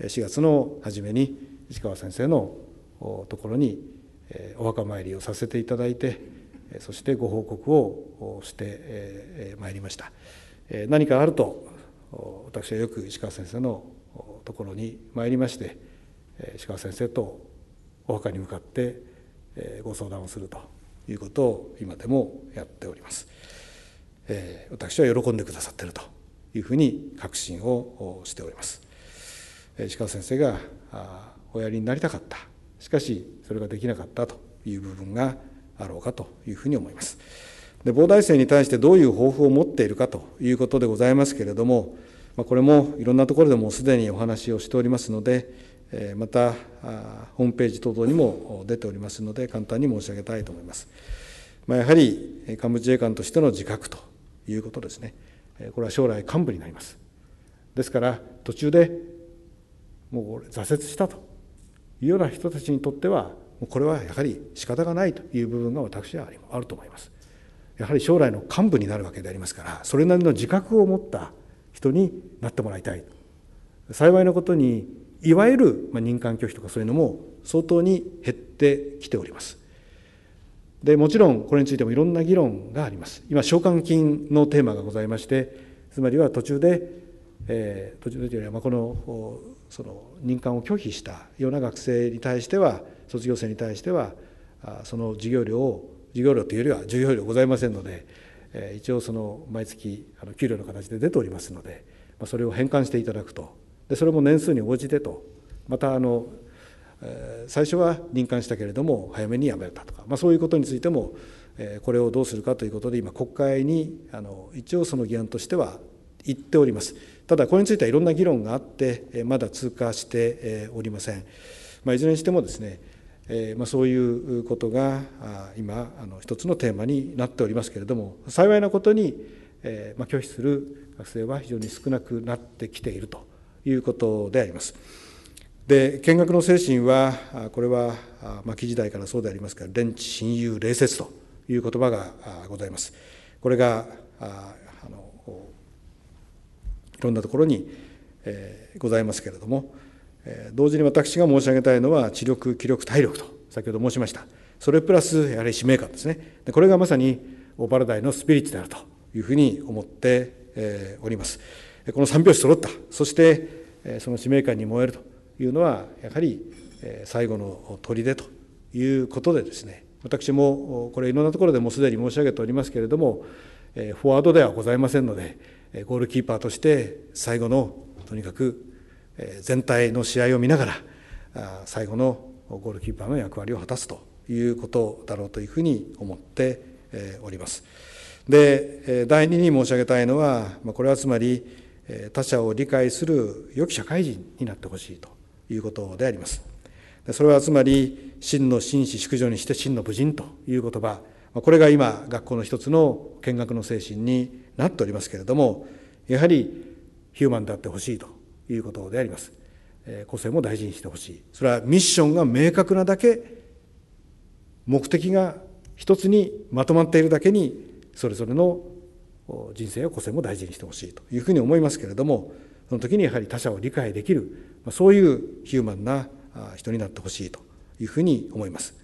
4月の初めに石川先生のところにお墓参りをさせていただいてそしてご報告をしてまいりました何かあると私はよく石川先生のところに参りまして石川先生とお墓に向かってご相談をするということを今でもやっております私は喜んでくださってるというふうに確信をしております。石川先生がおやりになりたかったしかしそれができなかったという部分があろうかというふうに思います。で防大生に対してどういう抱負を持っているかということでございますけれども、まあ、これもいろんなところでもすでにお話をしておりますので、えまたホームページ等々にも出ておりますので簡単に申し上げたいと思います。まあ、やはり幹部自衛官としての自覚ということですね。これは将来幹部になりますですから途中でもう挫折したというような人たちにとってはこれはやはり仕方がないという部分が私はあると思いますやはり将来の幹部になるわけでありますからそれなりの自覚を持った人になってもらいたい幸いなことにいわゆる民間拒否とかそういうのも相当に減ってきておりますでもちろんこれについてもいろんな議論があります今償還金のテーマがございましてつまりは途中で、えー、途中でというよりはまあこのその任官を拒否したような学生に対しては卒業生に対してはその授業料を授業料というよりは授業料ございませんので、えー、一応その毎月あの給料の形で出ておりますので、まあ、それを返還していただくとでそれも年数に応じてとまたあの最初は任官したけれども早めに辞めたとか、まあ、そういうことについてもこれをどうするかということで今国会に一応その議案としては言っておりますただこれについてはいろんな議論があってまだ通過しておりません、まあ、いずれにしてもですねそういうことが今一つのテーマになっておりますけれども幸いなことに、拒否する学生は非常に少なくなってきているということであります。で見学の精神はこれは牧時代からそうでありますが連知親友礼節という言葉がございますこれがあのいろんなところに、えー、ございますけれども、えー、同時に私が申し上げたいのは知力気力体力と先ほど申しましたそれプラスやはり使命感ですねでこれがまさにオパラダイのスピリッツであるというふうに思って、えー、おりますこの三拍子揃ったそしてその使命感に燃えるというのはやはり最後の砦ということでですね私もこれいろんなところでもすでに申し上げておりますけれどもフォワードではございませんのでゴールキーパーとして最後のとにかく全体の試合を見ながら最後のゴールキーパーの役割を果たすということだろうというふうに思っております。で第2に申し上げたいのはこれはつまり他者を理解する良き社会人になってほしいということであります。それはつまり、真の紳士、淑女にして真の武人という言葉、これが今、学校の一つの見学の精神になっておりますけれども、やはりヒューマンであってほしいということであります。個性も大事にしてほしい。それはミッションが明確なだけ、目的が一つにまとまっているだけに、それぞれの人生や個性も大事にしてほしいというふうに思いますけれども、その時にやはり他者を理解できる、そういうヒューマンな人になってほしいというふうに思います。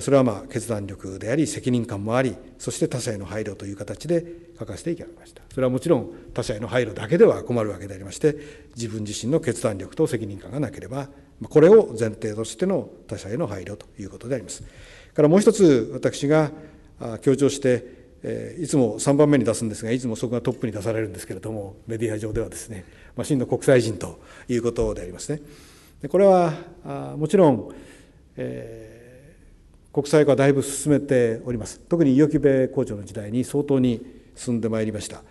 それはまあ決断力であり責任感もありそして他者への配慮という形で書かせていただきましたそれはもちろん他者への配慮だけでは困るわけでありまして自分自身の決断力と責任感がなければこれを前提としての他者への配慮ということでありますからもう一つ私が強調してえー、いつも3番目に出すんですがいつもそこがトップに出されるんですけれどもメディア上ではですね、まあ、真の国際人ということでありますね。でこれはあもちろん、えー、国際化はだいぶ進めております特に伊予木部校長の時代に相当に進んでまいりました。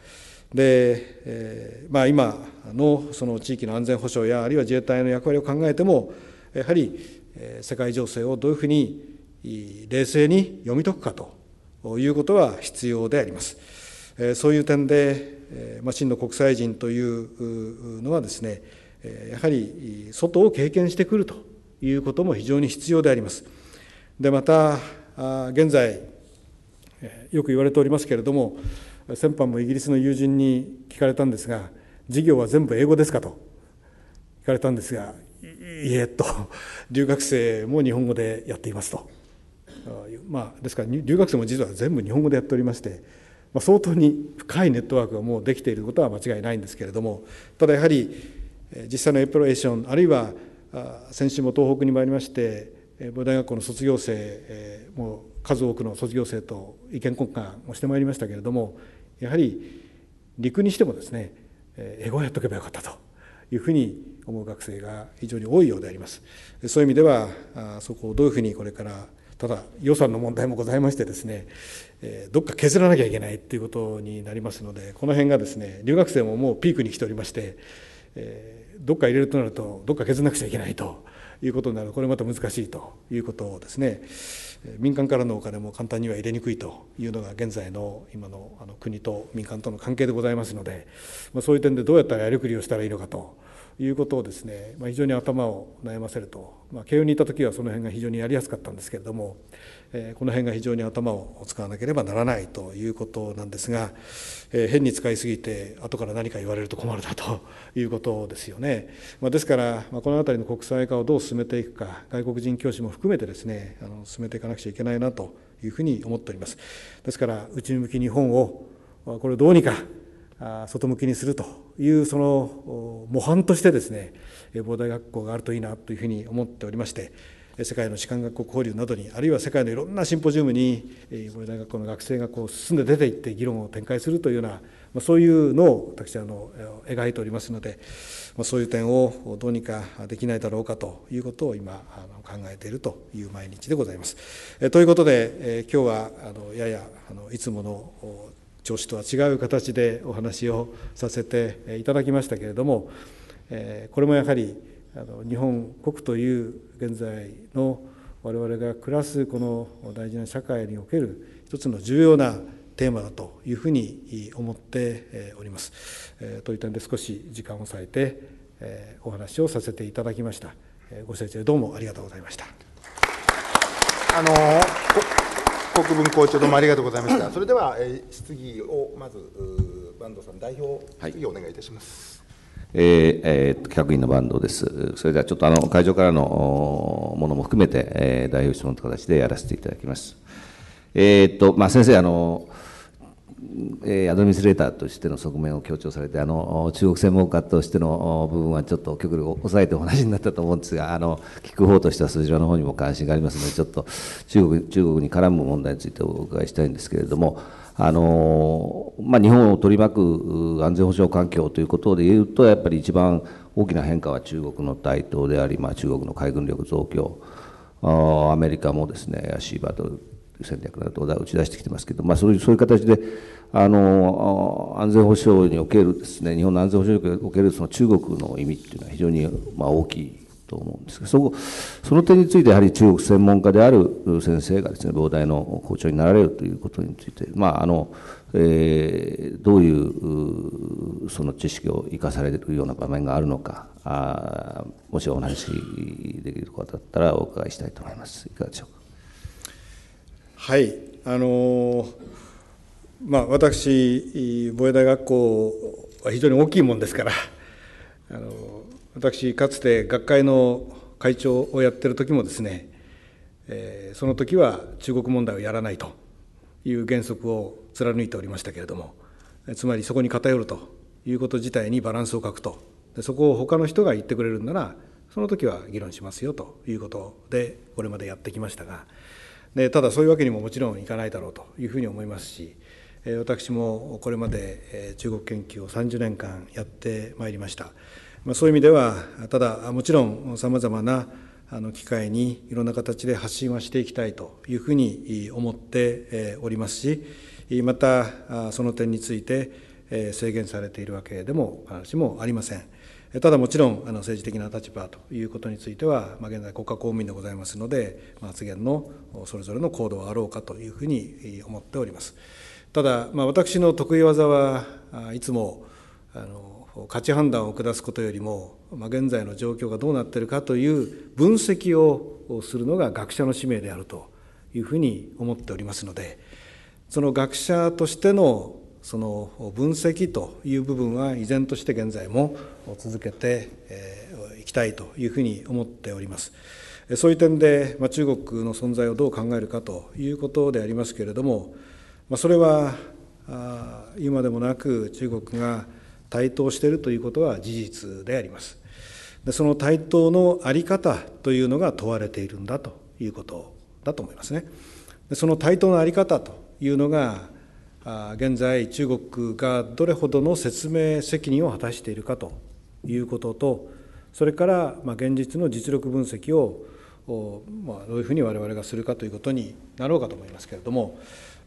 で、えーまあ、今のその地域の安全保障やあるいは自衛隊の役割を考えてもやはり世界情勢をどういうふうに冷静に読み解くかということは必要であります。そういう点で、真の国際人というのはですね、やはり外を経験してくるということも非常に必要であります。でまた現在よく言われておりますけれども先般もイギリスの友人に聞かれたんですが「授業は全部英語ですか?」と聞かれたんですが「いえ」と留学生も日本語でやっていますと。まあ、ですから留学生も実は全部日本語でやっておりまして、まあ、相当に深いネットワークがもうできていることは間違いないんですけれどもただやはり実際のエプロエーションあるいは先週も東北に参りまして大学校の卒業生も数多くの卒業生と意見交換をしてまいりましたけれどもやはり陸にしてもですね英語をやっとけばよかったというふうに思う学生が非常に多いようであります。そういう意味ではそこをどういうふうにこれからただ予算の問題もございましてですね、えー、どっか削らなきゃいけないっていうことになりますのでこの辺がですね留学生ももうピークに来ておりまして、えー、どっか入れるとなるとどっか削らなくちゃいけないということになるこれまた難しいということをですね民間からのお金も簡単には入れにくいというのが現在の今のあの国と民間との関係でございますので、まあ、そういう点でどうやったらやりくりをしたらいいのかと。いうことをですね、まあ、非常に頭を悩ませると、まあ、慶応にいた時はその辺が非常にやりやすかったんですけれども、えー、この辺が非常に頭を使わなければならないということなんですが、えー、変に使いすぎて後から何か言われると困るなということですよね、まあ、ですから、まあ、この辺りの国際化をどう進めていくか外国人教師も含めてですねあの進めていかなくちゃいけないなというふうに思っておりますですから内向き日本をこれをどうにか外向きにするというその模範としてですね防大学校があるといいなというふうに思っておりまして世界の士官学校交流などにあるいは世界のいろんなシンポジウムに防大学校の学生がこう進んで出ていって議論を展開するというような、まそういうのを私あの描いておりますので、まそういう点をどうにかできないだろうかということを今あの考えているという毎日でございます。えということで、え今日はあのややあのいつもの調子とは違う形でお話をさせていただきましたけれども、えこれもやはりあの日本国という現在の我々が暮らすこの大事な社会における一つの重要なテーマだというふうに思っております。という点で少し時間を割いてお話をさせていただきました。ご清聴どうもありがとうございました。あの国分校長どうもありがとうございました。それでは、えー、質疑をまず坂東さん代表質疑をお願いいたします。はい、えーえー、企画員の坂東です。それではちょっとあの会場からのものも含めて、えー、代表質問という形でやらせていただきます。えー、っとまあ先生あの。えアドミニスレーターとしての側面を強調されてあの中国専門家としての部分はちょっと極力抑えてお話になったと思うんですがあの聞く方としてはそちらの方にも関心がありますのでちょっと中国中国に絡む問題についてお伺いしたいんですけれども。あのまあ、日本を取り巻く安全保障環境ということでいうとやっぱり一番大きな変化は中国の台頭であり、まあ、中国の海軍力増強アメリカもですねシーバト戦略などを打ち出してきてますけど、まあ、そういうそういう形であの安全保障におけるです、ね、日本の安全保障におけるその中国の意味というのは非常にまあ大きいと思うんですがそこその点についてやはり中国専門家である先生がです、ね、膨大の校長になられるということについて、まああのえー、どういうその知識を生かされるような場面があるのかあもしお話できることだったらお伺いしたいと思います。いかがでしょうかはいあのまあ、私、防衛大学校は非常に大きいもんですから、あの私、かつて学会の会長をやってる時もですね、えー、その時は中国問題をやらないという原則を貫いておりましたけれども、つまりそこに偏るということ自体にバランスを欠くと、でそこを他の人が言ってくれるんなら、その時は議論しますよということで、これまでやってきましたが。でただそういうわけにももちろんいかないだろうというふうに思いますし私もこれまで中国研究を30年間やってまいりました、まそういう意味ではただもちろんさまざまなあの機会にいろんな形で発信はしていきたいというふうに思っておりますしまたその点について制限されているわけでも話もありません。ただもちろんあの政治的な立場ということについては、まあ、現在国家公務員でございますので、まあ、発言のそれぞれの行動はあろうかというふうに思っております。ただ、まあ、私の得意技はいつもあの価値判断を下すことよりも、まあ、現在の状況がどうなっているかという分析をするのが学者の使命であるというふうに思っておりますのでその学者としてのその分析という部分は依然として現在も続けていきたいというふうに思っております。そういう点で、ま中国の存在をどう考えるかということでありますけれども、まそれは言うまでもなく中国が台頭しているということは事実であります。でその対等の在り方というのが問われているんだということだと思いますね。でその対等の在り方というのが現在、中国がどれほどの説明責任を果たしているかということと、それから現実の実力分析をどういうふうに我々がするかということになろうかと思いますけれども、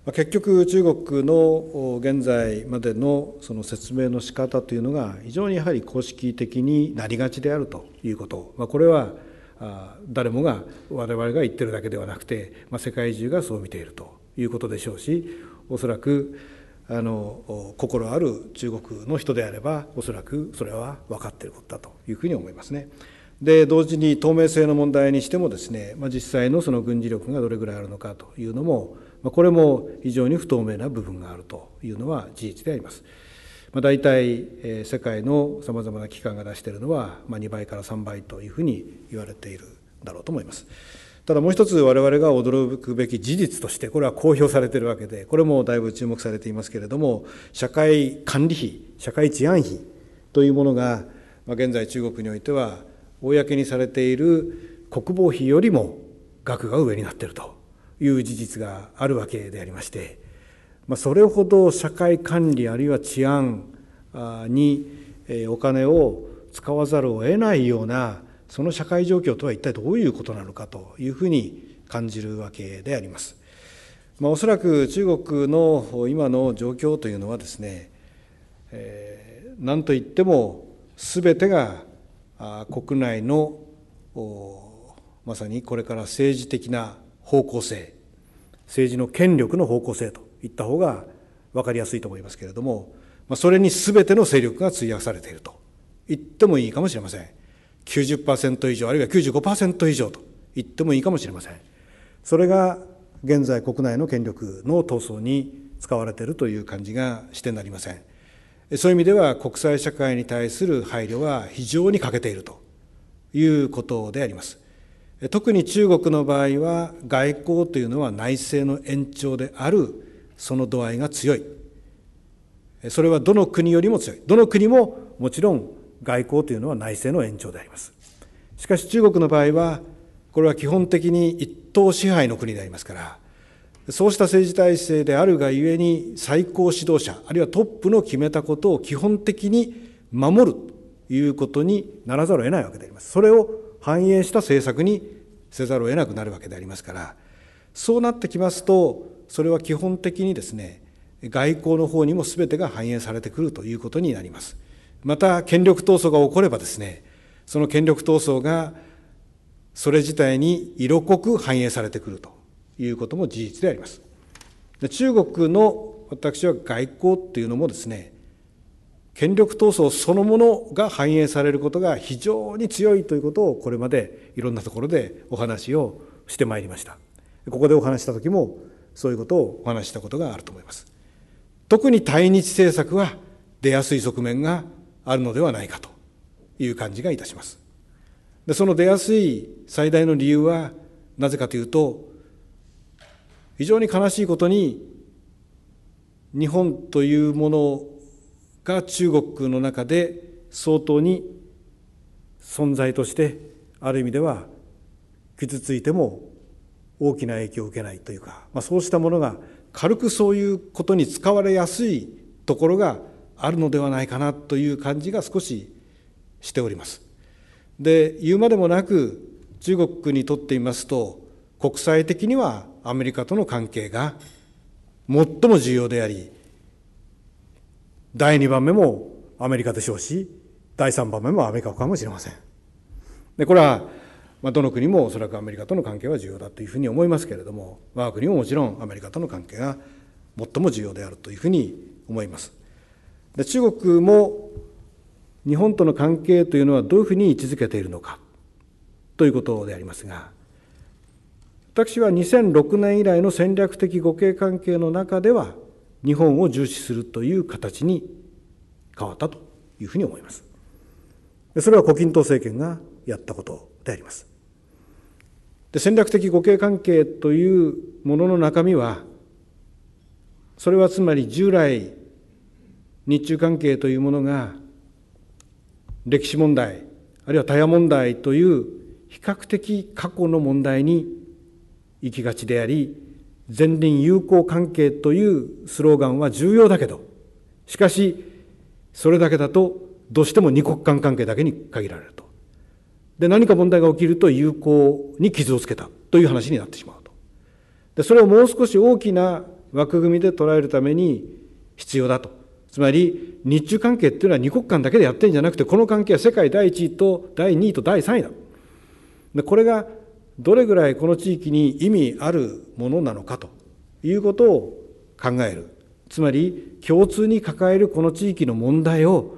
結局、中国の現在までのその説明の仕方というのが、非常にやはり公式的になりがちであるということ、これは誰もが、我々が言ってるだけではなくて、世界中がそう見ているということでしょうし、おそらくあの心ある中国の人であればおそらくそれは分かっていることだというふうに思いますね。で同時に透明性の問題にしてもですね、まあ、実際のその軍事力がどれぐらいあるのかというのも、まあ、これも非常に不透明な部分があるというのは事実であります。まあ、大体、えー、世界のさまざまな機関が出しているのは、まあ、2倍から3倍というふうに言われているだろうと思います。ただもう一つ我々が驚くべき事実としてこれは公表されているわけでこれもだいぶ注目されていますけれども社会管理費社会治安費というものが現在中国においては公にされている国防費よりも額が上になっているという事実があるわけでありまして、まあ、それほど社会管理あるいは治安にお金を使わざるを得ないようなその社会状況とは一体どういうことなのかというふうに感じるわけであります。まあ、おそらく中国の今の状況というのはですね、えー、何といっても全てが国内のまさにこれから政治的な方向性政治の権力の方向性といった方が分かりやすいと思いますけれども、まあ、それに全ての勢力が費やされていると言ってもいいかもしれません。90%以上、あるいは95%以上と言ってもいいかもしれません。それが現在国内の権力の闘争に使われているという感じがしてなりません。そういう意味では国際社会に対する配慮は非常に欠けているということであります。特に中国の場合は外交というのは内政の延長であるその度合いが強い。それはどの国よりも強い。どの国ももちろん外交というのは内政の延長であります。しかし中国の場合は、これは基本的に一党支配の国でありますから、そうした政治体制であるがゆえに、最高指導者、あるいはトップの決めたことを基本的に守るということにならざるを得ないわけであります。それを反映した政策にせざるを得なくなるわけでありますから、そうなってきますと、それは基本的にですね、外交の方にも全てが反映されてくるということになります。また権力闘争が起こればですね、その権力闘争がそれ自体に色濃く反映されてくるということも事実であります。中国の私は外交っていうのもですね、権力闘争そのものが反映されることが非常に強いということをこれまでいろんなところでお話をしてまいりました。ここでお話した時もそういうことをお話したことがあると思います。特に対日政策は出やすい側面があるのではないかという感じがいたします。でその出やすい最大の理由はなぜかというと非常に悲しいことに日本というものが中国の中で相当に存在としてある意味では傷ついても大きな影響を受けないというか、まあ、そうしたものが軽くそういうことに使われやすいところがあるのではないかなという感じが少ししております。で言うまでもなく中国にとってみますと国際的にはアメリカとの関係が最も重要であり第2番目もアメリカでしょうし第3番目もアメリカかもしれません。でこれはまあ、どの国もおそらくアメリカとの関係は重要だというふうに思いますけれども我が国ももちろんアメリカとの関係が最も重要であるというふうに思います。中国も日本との関係というのはどういうふうに位置づけているのかということでありますが私は2006年以来の戦略的互恵関係の中では日本を重視するという形に変わったというふうに思います。それは胡錦涛政権がやったことであります。で戦略的互恵関係というものの中身はそれはつまり従来日中関係というものが歴史問題あるいはタヤ問題という比較的過去の問題に行きがちであり前輪友好関係というスローガンは重要だけどしかしそれだけだとどうしても二国間関係だけに限られるとで何か問題が起きると友好に傷をつけたという話になってしまうとでそれをもう少し大きな枠組みで捉えるために必要だとつまり日中関係っていうのは二国間だけでやってるんじゃなくてこの関係は世界第1位と第2位と第3位だでこれがどれぐらいこの地域に意味あるものなのかということを考えるつまり共通に抱えるこの地域の問題を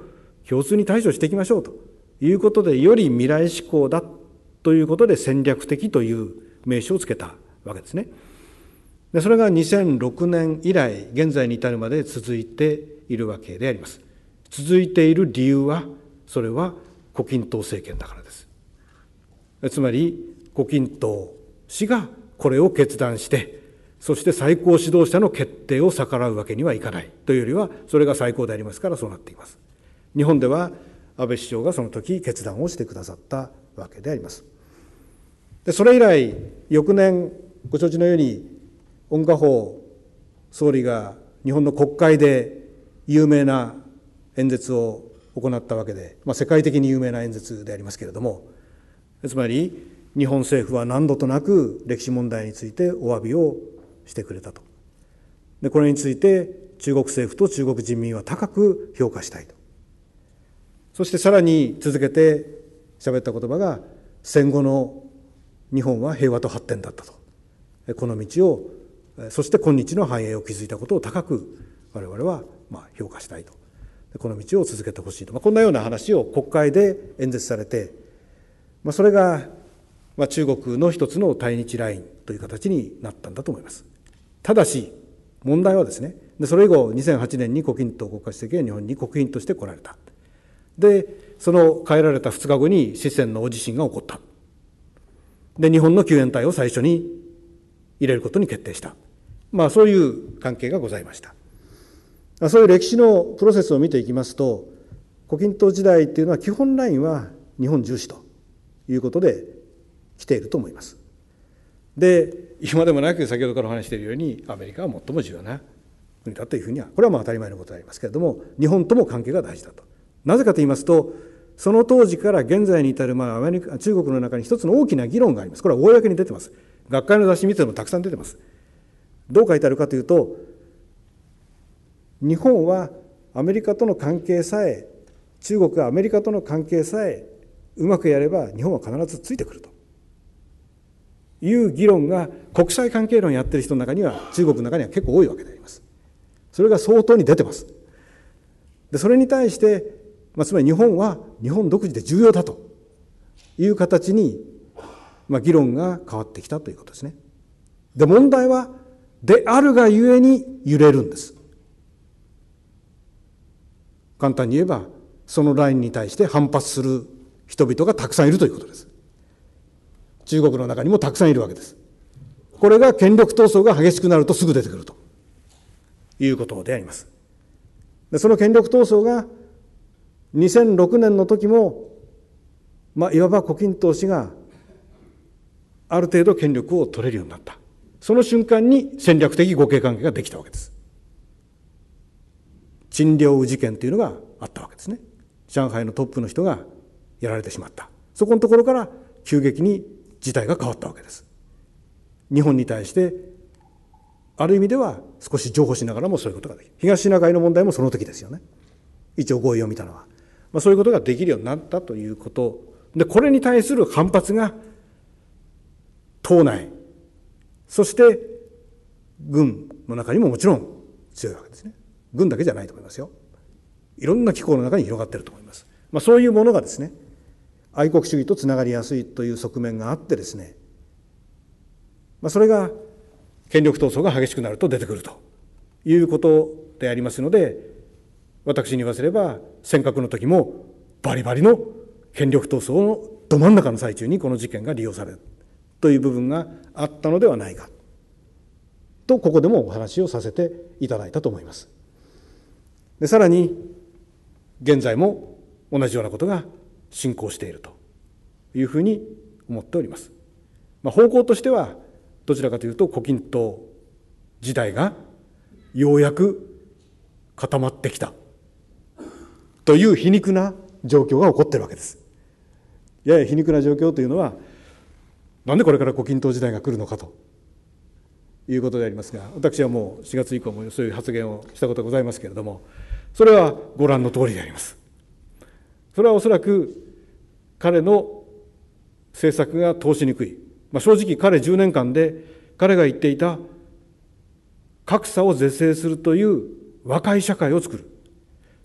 共通に対処していきましょうということでより未来志向だということで戦略的という名称をつけたわけですね。でそれが2006年以来現在に至るまで続いているわけであります続いている理由はそれは胡錦涛政権だからですつまり胡錦涛氏がこれを決断してそして最高指導者の決定を逆らうわけにはいかないというよりはそれが最高でありますからそうなっています日本では安倍首相がその時決断をしてくださったわけでありますでそれ以来翌年ご承知のように温家宝総理が日本の国会で有名な演説を行ったわけで、まあ、世界的に有名な演説でありますけれどもつまり日本政府は何度となく歴史問題についてお詫びをしてくれたとでこれについて中国政府と中国人民は高く評価したいとそしてさらに続けて喋った言葉が戦後の日本は平和と発展だったとこの道をそして今日の繁栄を築いたことを高く我々はま評価したいとこの道を続けてほしいと、まあ、こんなような話を国会で演説されて、まあ、それが、ま中国の一つの対日ラインという形になったんだと思います。ただし問題はですねでそれ以後2008年に胡錦涛国家主席が日本に国賓として来られたでその帰られた2日後に四川の大地震が起こったで日本の救援隊を最初に入れることに決定した、まあ、そういう関係がございました。そういう歴史のプロセスを見ていきますと胡錦涛時代っていうのは基本ラインは日本重視ということで来ていると思います。で今でもなく先ほどからお話しているようにアメリカは最も重要な国だというふうにはこれはまあ当たり前のことでありますけれども日本とも関係が大事だと。なぜかと言いますとその当時から現在に至る、まあ、アメリカ中国の中に一つの大きな議論があります。これは公に出てます。学会の雑誌見てもたくさん出てます。どう書いてあるかというと日本はアメリカとの関係さえ中国がアメリカとの関係さえうまくやれば日本は必ずついてくるという議論が国際関係論やってる人の中には中国の中には結構多いわけであります。それが相当に出てます。でそれに対して、まあ、つまり日本は日本独自で重要だという形に、まあ、議論が変わってきたということですね。で問題はであるがゆえに揺れるんです。簡単に言えばそのラインに対して反発する人々がたくさんいるということです中国の中にもたくさんいるわけですこれが権力闘争が激しくなるとすぐ出てくるということでありますでその権力闘争が2006年の時も、まあ、いわば胡錦涛氏がある程度権力を取れるようになったその瞬間に戦略的互恵関係ができたわけです陳領事件というのがあったわけですね上海のトップの人がやられてしまったそこのところから急激に事態が変わったわけです日本に対してある意味では少し譲歩しながらもそういうことができる東シナ海の問題もその時ですよね一応合意を見たのは、まあ、そういうことができるようになったということでこれに対する反発が党内そして軍の中にももちろん強いわけですね軍だけじゃないと思いますよ。いろんな機構の中に広がってると思います。まあ、そういうものがですね、愛国主義とつながりやすいという側面があってですね、まあ、それが権力闘争が激しくなると出てくるということでありますので、私に言わせれば、尖閣の時もバリバリの権力闘争のど真ん中の最中にこの事件が利用されるという部分があったのではないかとここでもお話をさせていただいたと思います。でさらに現在も同じようなことが進行しているというふうに思っております、まあ、方向としてはどちらかというと胡錦涛時代がようやく固まってきたという皮肉な状況が起こってるわけですやや皮肉な状況というのはなんでこれから胡錦涛時代が来るのかということでありますが私はもう4月以降もそういう発言をしたことがございますけれどもそれはご覧の通りであります。それはおそらく彼の政策が通しにくい、まあ、正直彼10年間で彼が言っていた格差を是正するという和解社会を作る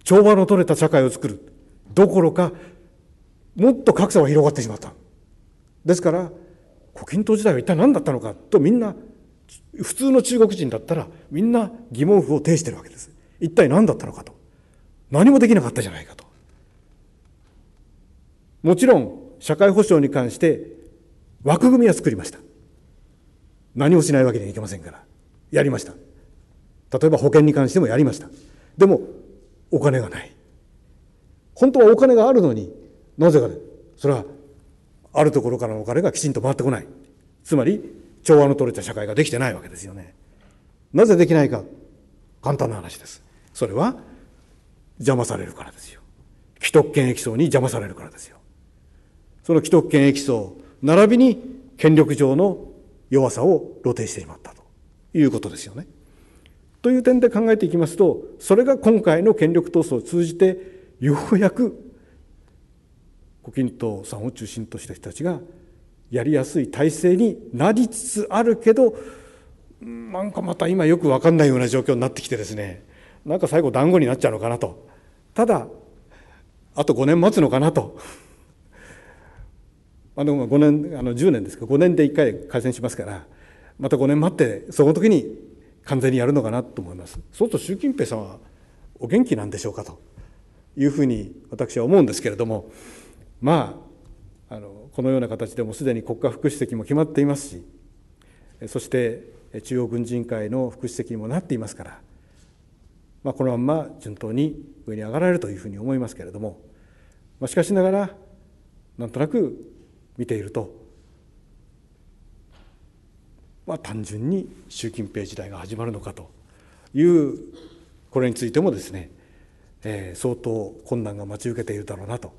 調和の取れた社会を作るどころかもっと格差は広がってしまったですから胡錦涛時代は一体何だったのかとみんな普通の中国人だったらみんな疑問符を呈してるわけです。一体何だったのかと。何もできなかったじゃないかと。もちろん社会保障に関して枠組みは作りました。何もしないわけにはいけませんから。やりました。例えば保険に関してもやりました。でもお金がない。本当はお金があるのになぜかね、それはあるところからのお金がきちんと回ってこない。つまり調和の取れた社会ができてないわけですよね。なぜできないか簡単な話です。それは邪魔されるからですよ。既得権益層に邪魔されるからですよ。その既得権益層、並びに権力上の弱さを露呈してしまったということですよね。という点で考えていきますと、それが今回の権力闘争を通じて、ようやく胡錦涛さんを中心とした人たちがやりやすい体制になりつつあるけどなんかまた今よく分かんないような状況になってきてですねなんか最後団子になっちゃうのかなとただあと5年待つのかなとあの5年あの10年ですか5年で1回改善しますからまた5年待ってその時に完全にやるのかなと思いますそうすると習近平さんはお元気なんでしょうかというふうに私は思うんですけれどもまあこのような形でもすでに国家副主席も決まっていますしそして中央軍人会の副主席にもなっていますから、まあ、このまんま順当に上に上がられるというふうに思いますけれども、まあ、しかしながらなんとなく見ていると、まあ、単純に習近平時代が始まるのかというこれについてもですね、えー、相当困難が待ち受けているだろうなと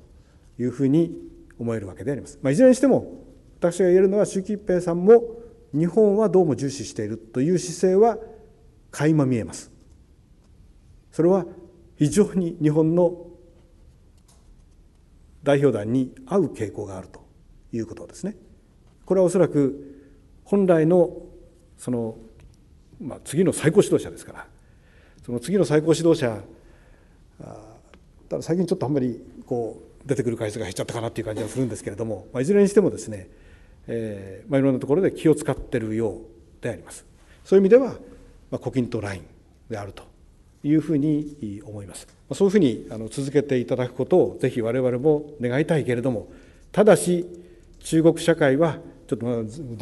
いうふうに思えるわけであります。まあ、いずれにしても私が言えるのは習近平さんも日本はどうも重視しているという姿勢は垣間見えます。それは非常に日本の代表団に合う傾向があるということですね。これはおそらく本来のその、まあ、次の最高指導者ですからその次の最高指導者ただ最近ちょっとあんまりこう出てくる回数が減っちゃったかなっていう感じがするんですけれども、まあ、いずれにしてもですね、えーまあ、いろんなところで気を使ってるようであります。そういう意味では、まあ、胡錦涛ラインであるというふうに思います。まあ、そういうふうにあの続けていただくことをぜひ我々も願いたいけれども、ただし中国社会はちょっとど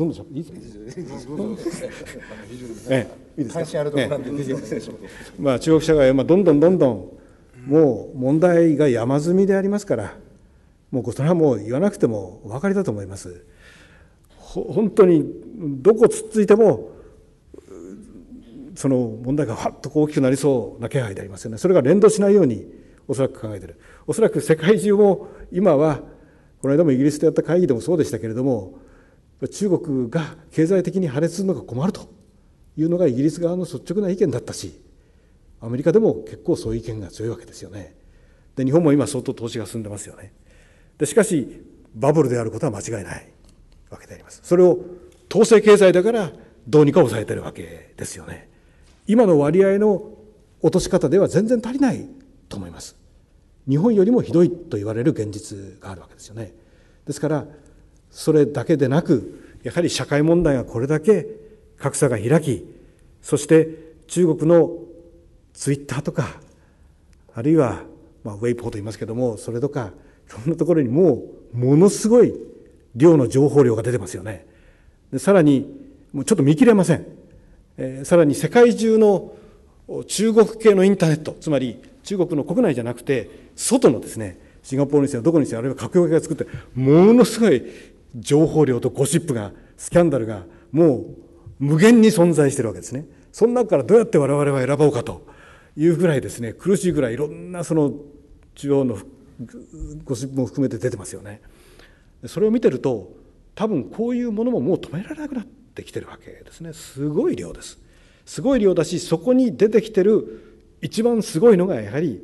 んどんいいいいですか。関心あるところなんで、ね、まあ中国社会はまあどんどんどんどんもう問題が山積みでありますからもうそれはもう言わなくてもお分かりだと思います。本当にどこつっついてもその問題がわっと大きくなりそうな気配でありますよねそれが連動しないようにおそらく考えてるおそらく世界中も今はこの間もイギリスでやった会議でもそうでしたけれども中国が経済的に破裂するのが困るというのがイギリス側の率直な意見だったしアメリカでも結構そういう意見が強いわけですよね。で日本も今相当投資が進んでますよね。でしかしバブルであることは間違いないわけであります。それを統制経済だからどうにか抑えてるわけですよね。今の割合の落とし方では全然足りないと思います。日本よりもひどいと言われる現実があるわけですよね。ですからそれだけでなくやはり社会問題がこれだけ格差が開きそして中国のツイッターとかあるいは、まあ、ウェイポーと言いますけどもそれとかいろんなところにもうものすごい量の情報量が出てますよね。でさらにもうちょっと見切れません、えー、さらに世界中の中国系のインターネットつまり中国の国内じゃなくて外のですねシンガポールにせよどこにせよあるいは閣僚が作ってものすごい情報量とゴシップがスキャンダルがもう無限に存在してるわけですねその中からどうやって我々は選ぼうかというぐらいですね苦しいぐらいいろんなその中央のご自分も含めて出てますよね。それを見てると多分こういうものももう止められなくなってきてるわけですねすごい量です。すごい量だしそこに出てきてる一番すごいのがやはり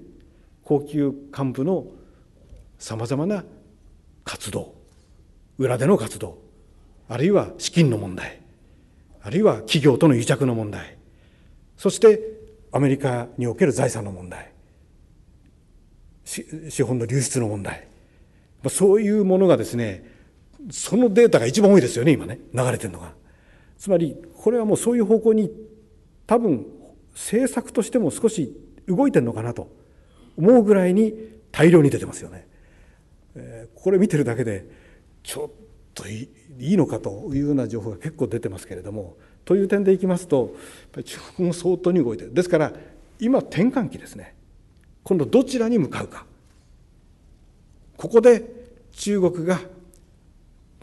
高級幹部のさまざまな活動裏での活動あるいは資金の問題あるいは企業との癒着の問題そしてアメリカにおける財産の問題資本の流出の問題そういうものがですねそのデータが一番多いですよね今ね流れてるのが。つまりこれはもうそういう方向に多分政策としても少し動いてるのかなと思うぐらいに大量に出てますよね。えこれ見てるだけでちょっといいのかというような情報が結構出てますけれどもという点でいきますと中国も相当に動いてるですから今転換期ですね今度どちらに向かうかここで中国が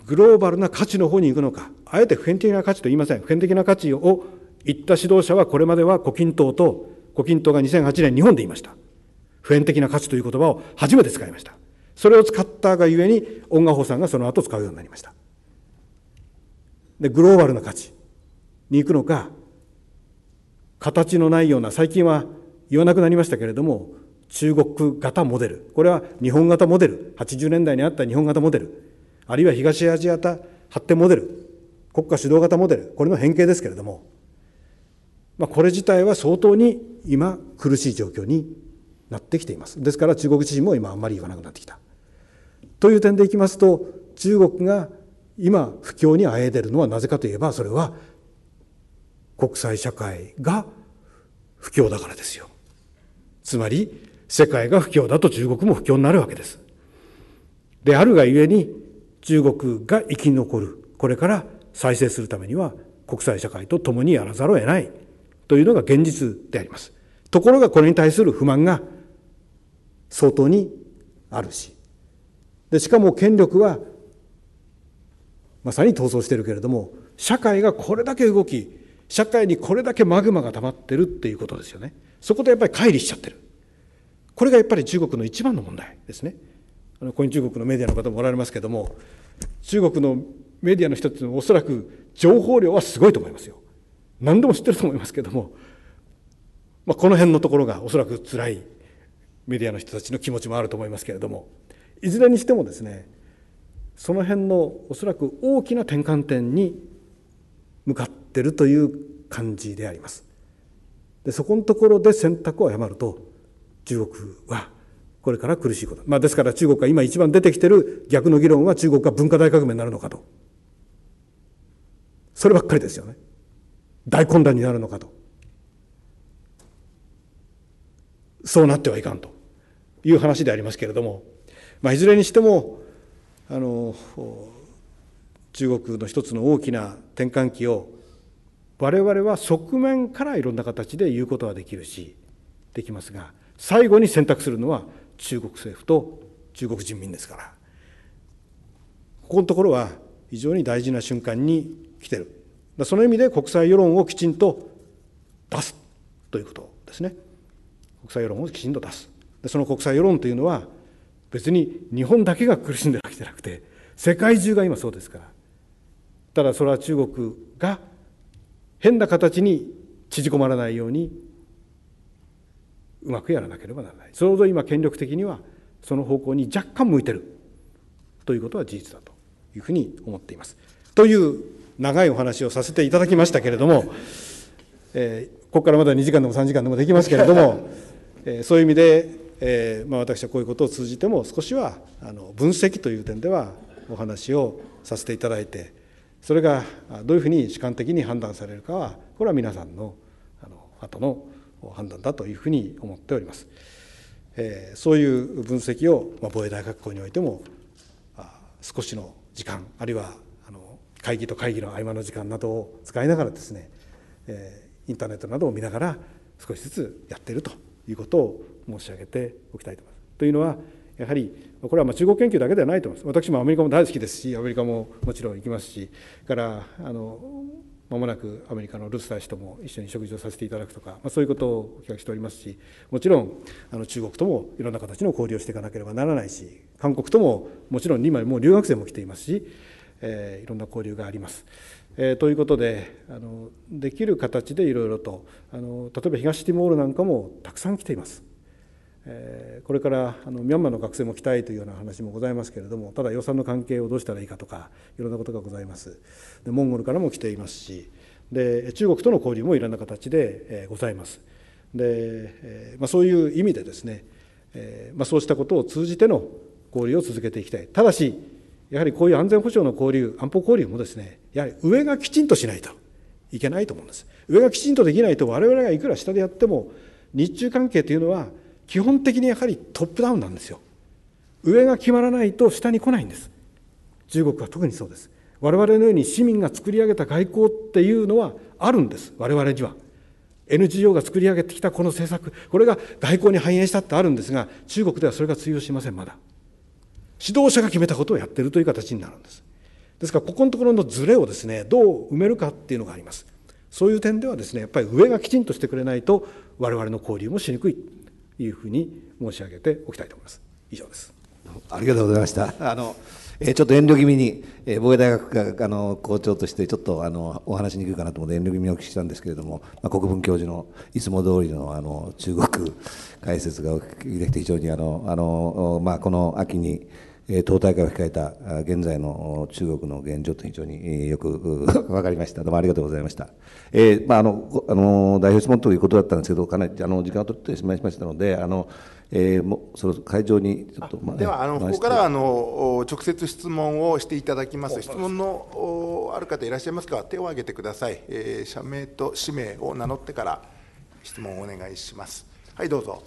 グローバルな価値の方に行くのかあえて普遍的な価値と言いません普遍的な価値を言った指導者はこれまでは胡錦涛と胡錦涛が2008年日本で言いました普遍的な価値という言葉を初めて使いましたそれを使ったがゆえに、音楽法さんがその後使うようになりました。で、グローバルな価値。に行くのか形のないような最近は言わなくなりましたけれども中国型モデルこれは日本型モデル80年代にあった日本型モデルあるいは東アジア型発展モデル国家主導型モデルこれの変形ですけれども、まあ、これ自体は相当に今苦しい状況になってきていますですから中国自身も今あんまり言わなくなってきたという点でいきますと中国が今不況にあえいでるのはなぜかといえばそれは国際社会が不況だからですよ。つまり、世界が不況だと中国も不況になるわけです。であるがゆえに、中国が生き残る、これから再生するためには、国際社会と共にやらざるを得ないというのが現実であります。ところがこれに対する不満が相当にあるし、でしかも権力はまさに闘争してるけれども社会がこれだけ動き社会にこれだけマグマが溜まってるっていうことですよねそこでやっぱり乖離しちゃってるこれがやっぱり中国の一番の問題ですねあのここに中国のメディアの方もおられますけども中国のメディアの人っていうのはおそらく情報量はすごいと思いますよ何でも知ってると思いますけども、まあ、この辺のところがおそらく辛いメディアの人たちの気持ちもあると思いますけれどもいずれにしてもですねその辺のおそらく大きな転換点に向かってってるという感じであります。でそこのところで選択を誤ると中国はこれから苦しいこと、まあ、ですから中国が今一番出てきてる逆の議論は中国が文化大革命になるのかとそればっかりですよね大混乱になるのかとそうなってはいかんという話でありますけれども、まあ、いずれにしてもあの中国の一つの大きな転換期を我々は側面からいろんな形で言うことはできるしできますが最後に選択するのは中国政府と中国人民ですからここのところは非常に大事な瞬間に来てるその意味で国際世論をきちんと出すということですね国際世論をきちんと出すその国際世論というのは別に日本だけが苦しんでるわけじゃなくて世界中が今そうですからただそれは中国が変な形に縮こまらないようにうまくやらなければならないちょうど今権力的にはその方向に若干向いてるということは事実だというふうに思っています。という長いお話をさせていただきましたけれども、えー、ここからまだ2時間でも3時間でもできますけれども、*laughs* えー、そういう意味で、えーまあ、私はこういうことを通じても少しはあの分析という点ではお話をさせていただいてそれがどういうふうに主観的に判断されるかはこれは皆さんのあの後の判断だというふうに思っております。えそういう分析を、ま防衛大学校においても少しの時間あるいはあの会議と会議の合間の時間などを使いながらですね、えインターネットなどを見ながら少しずつやっているということを申し上げておきたいと思います。というのはやはりこれはま中国研究だけではないと思います私もアメリカも大好きですしアメリカももちろん行きますしからあのまもなくアメリカのルス大使とも一緒に食事をさせていただくとか、まあ、そういうことをおかせしておりますしもちろんあの中国ともいろんな形の交流をしていかなければならないし韓国とももちろん今もう留学生も来ていますし、えー、いろんな交流があります。えー、ということであのできる形でいろいろとあの例えば東ティモールなんかもたくさん来ています。これからあのミャンマーの学生も来たいというような話もございますけれどもただ予算の関係をどうしたらいいかとかいろんなことがございますでモンゴルからも来ていますしで中国との交流もいろんな形でございますで、まあ、そういう意味でですね、まあ、そうしたことを通じての交流を続けていきたいただしやはりこういう安全保障の交流安保交流もですねやはり上がきちんとしないといけないと思うんです上がきちんとできないと我々がいくら下でやっても日中関係というのは基本的にやはりトップダウンなんですよ上が決まらないと下に来ないんです中国は特にそうです我々のように市民が作り上げた外交っていうのはあるんです我々には NGO が作り上げてきたこの政策これが外交に反映したってあるんですが中国ではそれが通用しませんまだ指導者が決めたことをやってるという形になるんですですからここのところのズレをですねどう埋めるかっていうのがありますそういう点ではですねやっぱり上がきちんとしてくれないと我々の交流もしにくいいうふうに申し上げておきたいと思います。以上です。ありがとうございました。あの、えー、ちょっと遠慮気味に、えー、防衛大学があの校長としてちょっとあのお話しにくいかなと思って遠慮気味にお聞きしたんですけれども、まあ、国分教授のいつも通りのあの中国解説ができて非常にあのあのまあこの秋に。党大会を控えた現在の中国の現状と非常によく分 *laughs* かりました。どうもありがとうございました。えー、まあ、あの、あの、代表質問ということだったんですけど、かなり、あの、時間を取ってしまいましたので、あの、えー、もその会場にちょっと、まあ、ではあのここからあの直接質問をしていただきます。質問のある方いらっしゃいますか。手を挙げてください。えー、社名と氏名を名乗ってから質問をお願いします。はいどうぞ。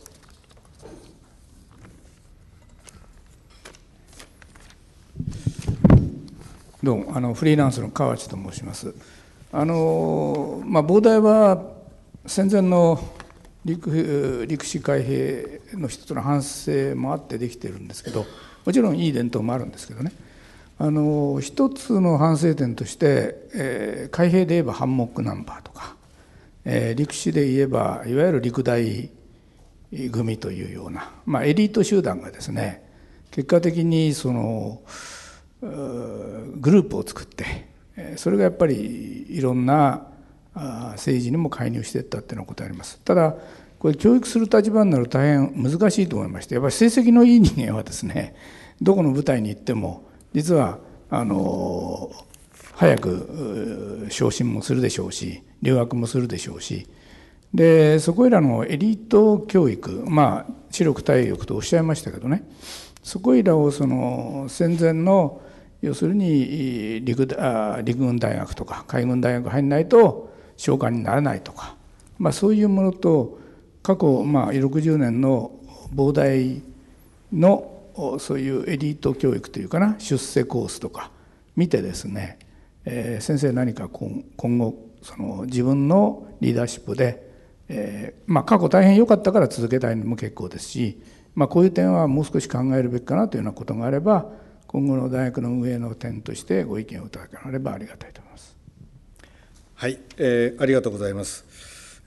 どうもあのフリーランスの河内と申しますあの、まあ、膨大は戦前の陸陸士海兵の一つの反省もあってできてるんですけどもちろんいい伝統もあるんですけどねあの一つの反省点として、えー、海兵で言えばハンモックナンバーとか、えー、陸士で言えばいわゆる陸大組というような、まあ、エリート集団がですね結果的にその、グループを作ってそれがやっぱりいろんな政治にも介入していったっていうよことあります。ただこれ教育する立場になると大変難しいと思いましてやっぱり成績のいい人間はですねどこの舞台に行っても実はあの早く昇進もするでしょうし留学もするでしょうしでそこいらのエリート教育まあ知力体力とおっしゃいましたけどねそこいらをその戦前の要するに陸陸軍大学とか海軍大学入んないと召喚にならないとか、まあ、そういうものと過去、まあ、60年の膨大のそういうエリート教育というかな出世コースとか見てですね、えー、先生何か今後その自分のリーダーシップで、えー、まあ、過去大変良かったから続けたいのも結構ですし、まあ、こういう点はもう少し考えるべきかなというようなことがあれば今後の大学の運営の点としてご意見をいただければありがたいと思います。はい、えー、ありがとうございます。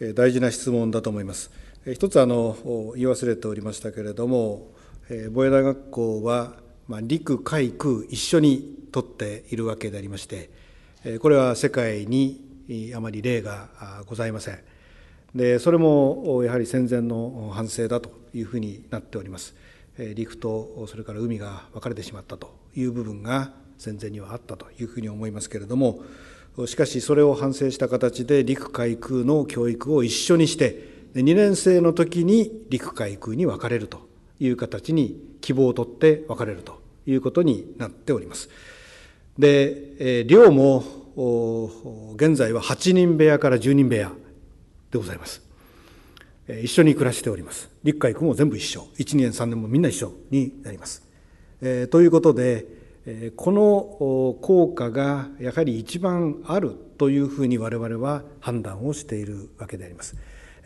えー、大事な質問だと思います。えー、一つあの言い忘れておりましたけれども、えー、防衛大学校は、まあ、陸海空一緒に取っているわけでありまして、えー、これは世界にあまり例がございません。でそれもやはり戦前の反省だというふうになっております。陸とそれから海が分かれてしまったという部分が戦前にはあったというふうに思いますけれどもしかしそれを反省した形で陸海空の教育を一緒にして2年生の時に陸海空に分かれるという形に希望を取って分かれるということになっております。で寮も現在は8人部屋から10人部屋でございます。一緒に暮らしております。陸海空も全部一緒。1年3年もみんな一緒になります。えー、ということで、えー、この効果がやはり一番あるというふうに我々は判断をしているわけであります。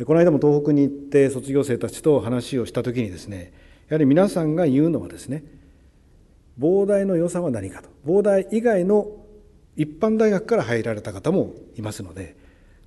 この間も東北に行って卒業生たちと話をしたときにですねやはり皆さんが言うのはですね膨大の良さは何かと膨大以外の一般大学から入られた方もいますので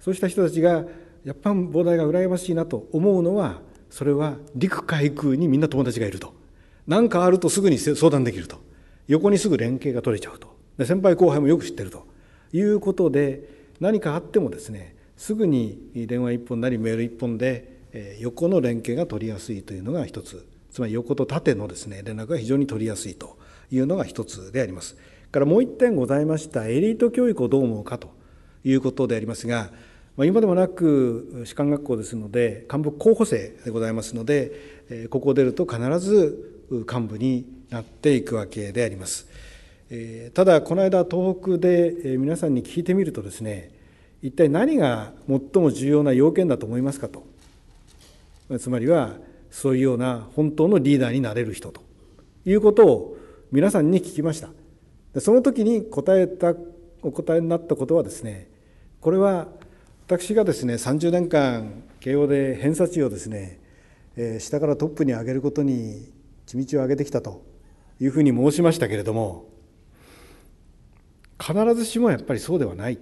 そうした人たちがやっぱり膨大が羨ましいなと思うのはそれは陸海空にみんな友達がいると。何かあるとすぐに相談できると横にすぐ連携が取れちゃうとで先輩後輩もよく知ってるということで何かあってもですねすぐに電話一本なりメール一本で、えー、横の連携が取りやすいというのが一つつまり横と縦のですね連絡が非常に取りやすいというのが一つであります。からもう一点ございましたエリート教育をどう思うかということでありますが、ま今でもなく士官学校ですので幹部候補生でございますので、ここを出ると必ず幹部になっていくわけであります。ただ、この間、東北で皆さんに聞いてみるとですね、一体何が最も重要な要件だと思いますかと、つまりは、そういうような本当のリーダーになれる人ということを皆さんに聞きました。その時に答えた、お答えになったことはですね、これは私がですね、30年間、慶応で偏差値をですね、下からトップに上げることに地道を上げてきたというふうに申しましたけれども必ずしもやっぱりそうではない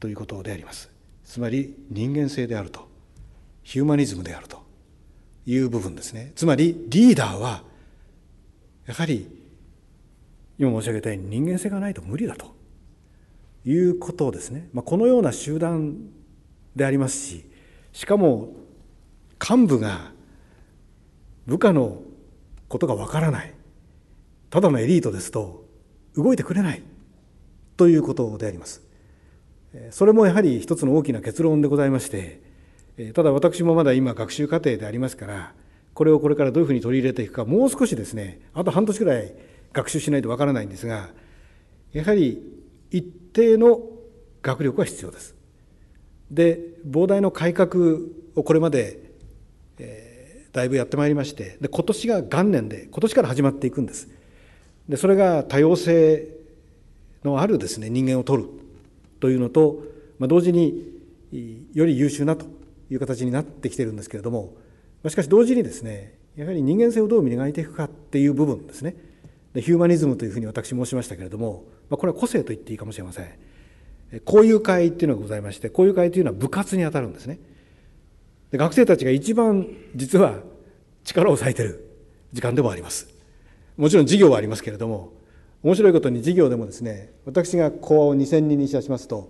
ということでありますつまり人間性であるとヒューマニズムであるという部分ですねつまりリーダーはやはり今申し上げたように人間性がないと無理だということですね、まあ、このような集団でありますししかも幹部が部下のことがわからないただのエリートですと動いてくれないということでありますそれもやはり一つの大きな結論でございましてただ私もまだ今学習過程でありますからこれをこれからどういうふうに取り入れていくかもう少しですねあと半年ぐらい学習しないとわからないんですがやはり一定の学力は必要ですで膨大の改革をこれまでだいぶやってまいりましてで今年が元年で今年から始まっていくんですでそれが多様性のあるですね人間を取るというのと、まあ、同時により優秀なという形になってきてるんですけれどもしかし同時にですねやはり人間性をどう磨いていくかっていう部分ですねでヒューマニズムというふうに私申しましたけれども、まあ、これは個性と言っていいかもしれません交友会っていうのがございまして交友会というのは部活にあたるんですね。で学生たちが一番実は力を割いてる時間でもありますもちろん授業はありますけれども面白いことに授業でもですね私が講話を2,000人にいたしますと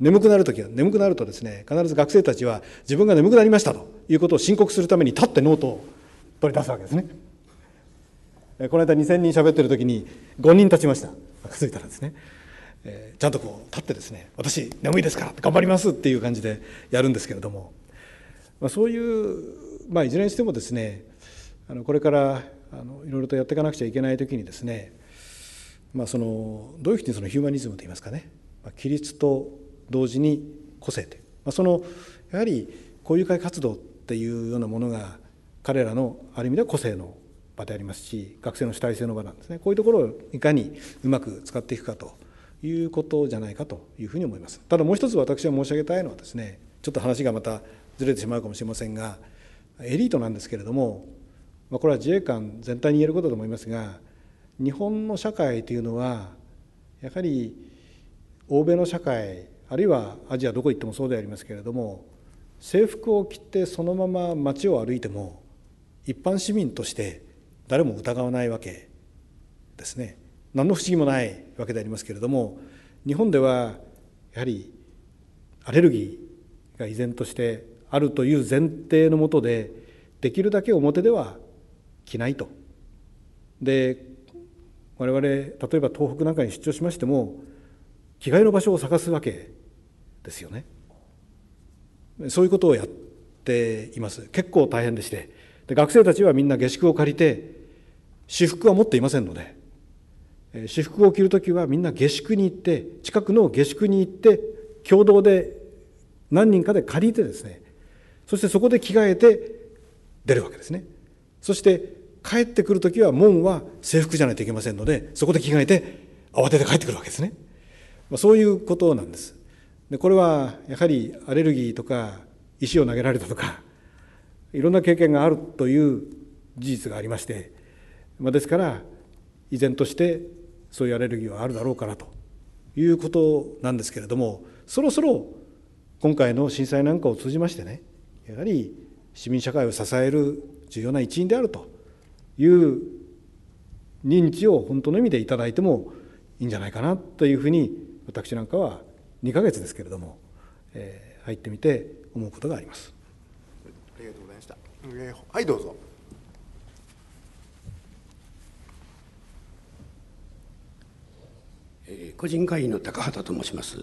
眠くなるときは眠くなるとですね必ず学生たちは自分が眠くなりましたということを申告するために立ってノートを取り出すわけですねこの間2,000人喋ってる時に5人立ちました気づいたらですね、えちゃんとこう立ってですね私眠いですから頑張りますっていう感じでやるんですけれどもまあ、そういう、まあ、いずれにしてもですねあのこれからあのいろいろとやっていかなくちゃいけない時にですね、まあ、そのどういうふうにそのヒューマニズムといいますかね、まあ、規律と同時に個性という、まあ、そのやはりこういう会活動っていうようなものが彼らのある意味では個性の場でありますし学生の主体性の場なんですねこういうところをいかにうまく使っていくかということじゃないかというふうに思いますただもう一つ私は申し上げたいのはですねちょっと話がまたずれてしまうかもしれませんがエリートなんですけれども、まあ、これは自衛官全体に言えることだと思いますが日本の社会というのはやはり欧米の社会あるいはアジアどこ行ってもそうでありますけれども制服を着てそのまま街を歩いても一般市民として誰も疑わないわけですね何の不思議もないわけでありますけれども日本ではやはりアレルギーが依然としてあるという前提のもとでできるだけ表では着ないと。で我々例えば東北なんかに出張しましても着替えの場所を探すわけですよね。そういうことをやっています。結構大変でしてで学生たちはみんな下宿を借りて私服は持っていませんので私服を着る時はみんな下宿に行って近くの下宿に行って共同で何人かで借りてですねそしてそこで着替えて出るわけですねそして帰ってくる時は門は制服じゃないといけませんのでそこで着替えて慌てて帰ってくるわけですね、まあ、そういうことなんですでこれはやはりアレルギーとか石を投げられたとかいろんな経験があるという事実がありまして、まあ、ですから依然としてそういうアレルギーはあるだろうかなということなんですけれどもそろそろ今回の震災なんかを通じましてねやはり市民社会を支える重要な一員であるという認知を本当の意味でいただいてもいいんじゃないかなというふうに私なんかは2か月ですけれども、えー、入ってみて思うことがあります。ありがとうございました。えー、はいどうぞ。個人会員の高畑と申します。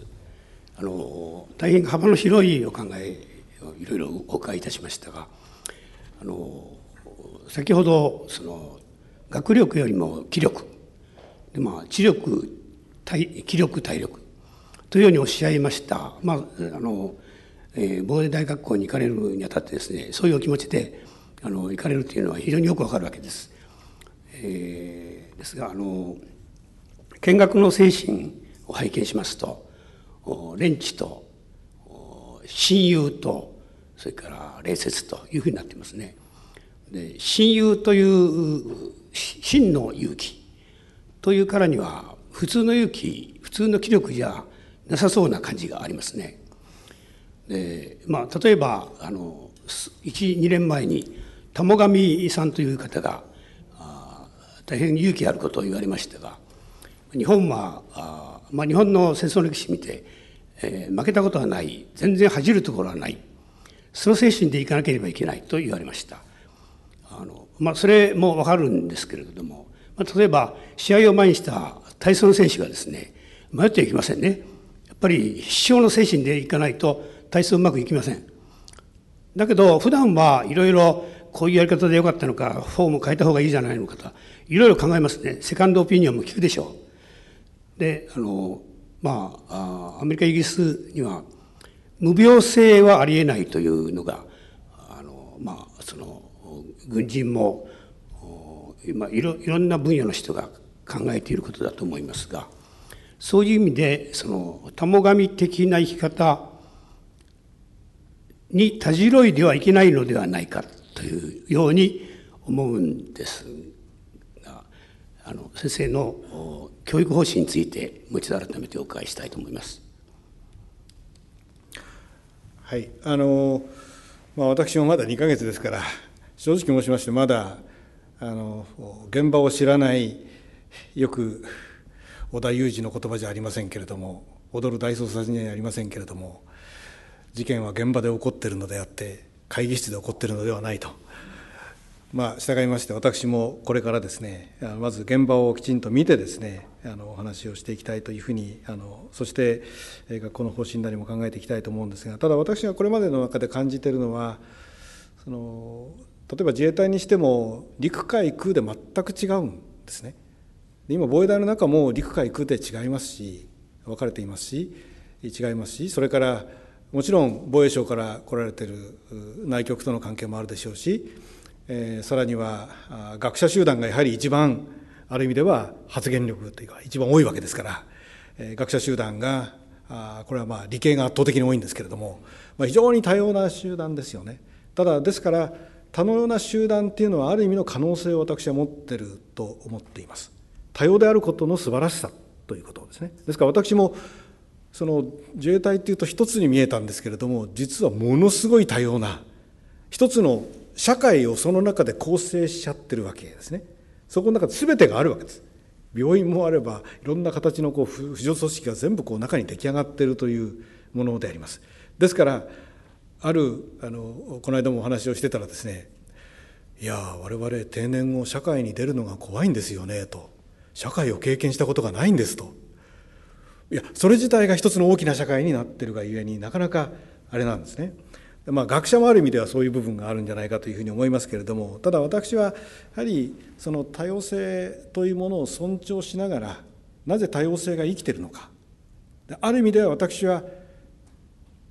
あの大変幅の広いお考えいろいろお伺いいたしましたがあの先ほどその学力よりも気力で、まあ、知力体気力体力というようにおっしゃいました、まああのえー、防衛大学校に行かれるにあたってですねそういうお気持ちであの行かれるというのは非常によくわかるわけです。えー、ですがあの見学の精神を拝見しますと連知と親友とそれから礼節というふうになってますね。で親友という真の勇気というからには普通の勇気普通の気力じゃなさそうな感じがありますね。でまあ、例えばあの12年前に玉上さんという方が大変勇気あることを言われましたが日本はあ、まあ、日本の戦争歴史見て、えー、負けたことはない全然恥じるところはないその精神でいかなければいけないと言われました。あのまあ、それもわかるんですけれども、まあ、例えば試合を前にした体操の選手がですね迷ってはいけませんねやっぱり必勝の精神でいかないと体操うまくいきませんだけど普段はいろいろこういうやり方でよかったのかフォーム変えた方がいいじゃないのかといろいろ考えますねセカンドオピニオンも聞くでしょうであのまあアメリカイギリスには無病性はありえないというのがあのまあその軍人も今いろいろんな分野の人が考えていることだと思いますがそういう意味でそのたもがみ的な生き方にたじろいではいけないのではないかというように思うんですがあの先生の教育方針についてもう一度改めてお伺いしたいと思います。はいあのまあ、私もまだ2か月ですから、正直申しまして、まだあの現場を知らない、よく織田裕二の言葉じゃありませんけれども、踊る大捜査にはありませんけれども、事件は現場で起こっているのであって、会議室で起こっているのではないと。まあ、従いまして、私もこれからですね、まず現場をきちんと見てですね、あのお話をしていきたいというふうに、あのそして学校の方針なりも考えていきたいと思うんですが、ただ私がこれまでの中で感じているのは、その例えば自衛隊にしても、陸海空で全く違うんですね。今、防衛大の中も陸海空で違いますし、分かれていますし、違いますし、それからもちろん防衛省から来られている内局との関係もあるでしょうし、えー、さらには学者集団がやはり一番ある意味では発言力というか一番多いわけですから、えー、学者集団があこれはまあ理系が圧倒的に多いんですけれども、まあ、非常に多様な集団ですよね。ただですから多様な集団っていうのはある意味の可能性を私は持ってると思っています。多様であることの素晴らしさということですね。ですから私もその自衛隊っていうと一つに見えたんですけれども実はものすごい多様な一つの社会をその中で構成しちゃってるわけですね。そこの中で全てがあるわけです。病院もあればいろんな形のこう扶助組織が全部こう中に出来上がっているというものであります。ですからあるあのこの間もお話をしてたらですね「いや我々定年後社会に出るのが怖いんですよね」と「社会を経験したことがないんです」と。いやそれ自体が一つの大きな社会になってるがゆえになかなかあれなんですね。まあ、学者もある意味ではそういう部分があるんじゃないかというふうに思いますけれどもただ私はやはりその多様性というものを尊重しながらなぜ多様性が生きてるのかある意味では私は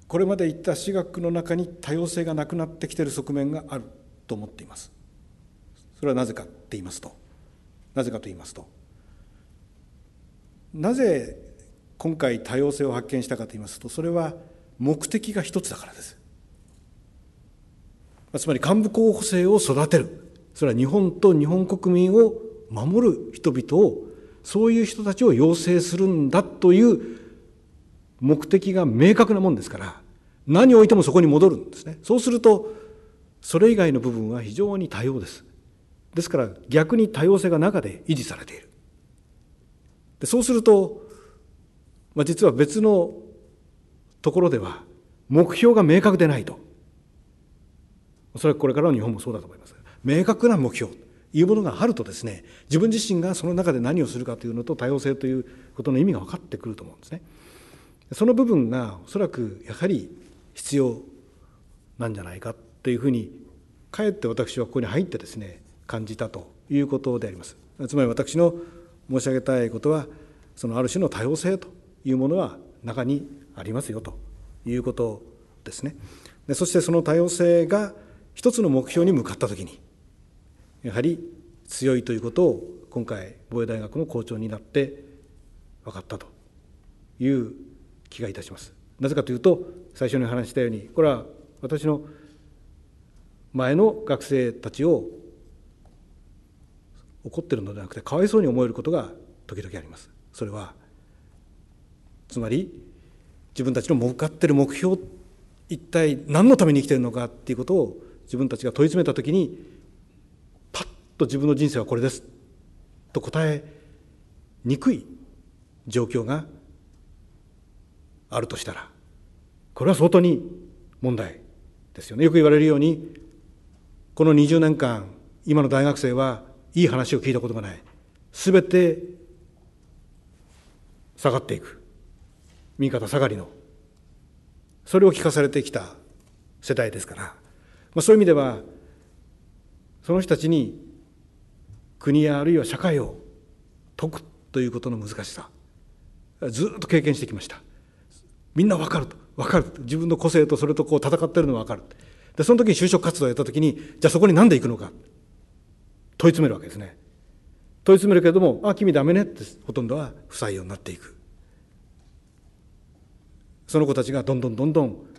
これまで言った私学の中に多様性がなくなってきてる側面があると思っていますそれはなぜかって言いますとなぜかと言いますとなぜ今回多様性を発見したかと言いますとそれは目的が一つだからですつまり幹部候補生を育てるそれは日本と日本国民を守る人々をそういう人たちを養成するんだという目的が明確なもんですから何を置いてもそこに戻るんですねそうするとそれ以外の部分は非常に多様ですですから逆に多様性が中で維持されているでそうすると、まあ、実は別のところでは目標が明確でないとおそらくこれからの日本もそうだと思います明確な目標というものがあるとですね自分自身がその中で何をするかというのと多様性ということの意味が分かってくると思うんですねその部分がおそらくやはり必要なんじゃないかというふうにかえって私はここに入ってですね感じたということでありますつまり私の申し上げたいことはそのある種の多様性というものは中にありますよということですねでそしてその多様性が一つの目標に向かったときにやはり強いということを今回防衛大学の校長になって分かったという気がいたします。なぜかというと最初に話したようにこれは私の前の学生たちを怒ってるのではなくてかわいそうに思えることが時々あります。それはつまり自分たちの向かってる目標一体何のために生きてるのかっていうことを自分たちが問い詰めた時にパッと自分の人生はこれですと答えにくい状況があるとしたらこれは相当に問題ですよね。よく言われるようにこの20年間今の大学生はいい話を聞いたことがない。すべて下がっていく右肩下がりのそれを聞かされてきた世代ですからまあ、そういう意味ではその人たちに国やあるいは社会を解くということの難しさずっと経験してきましたみんな分かると分かる自分の個性とそれとこう戦ってるのが分かるでその時に就職活動をやった時にじゃあそこに何で行くのか問い詰めるわけですね問い詰めるけれども「あ君ダメね」ってほとんどは不採用になっていくその子たちがどんどんどんどん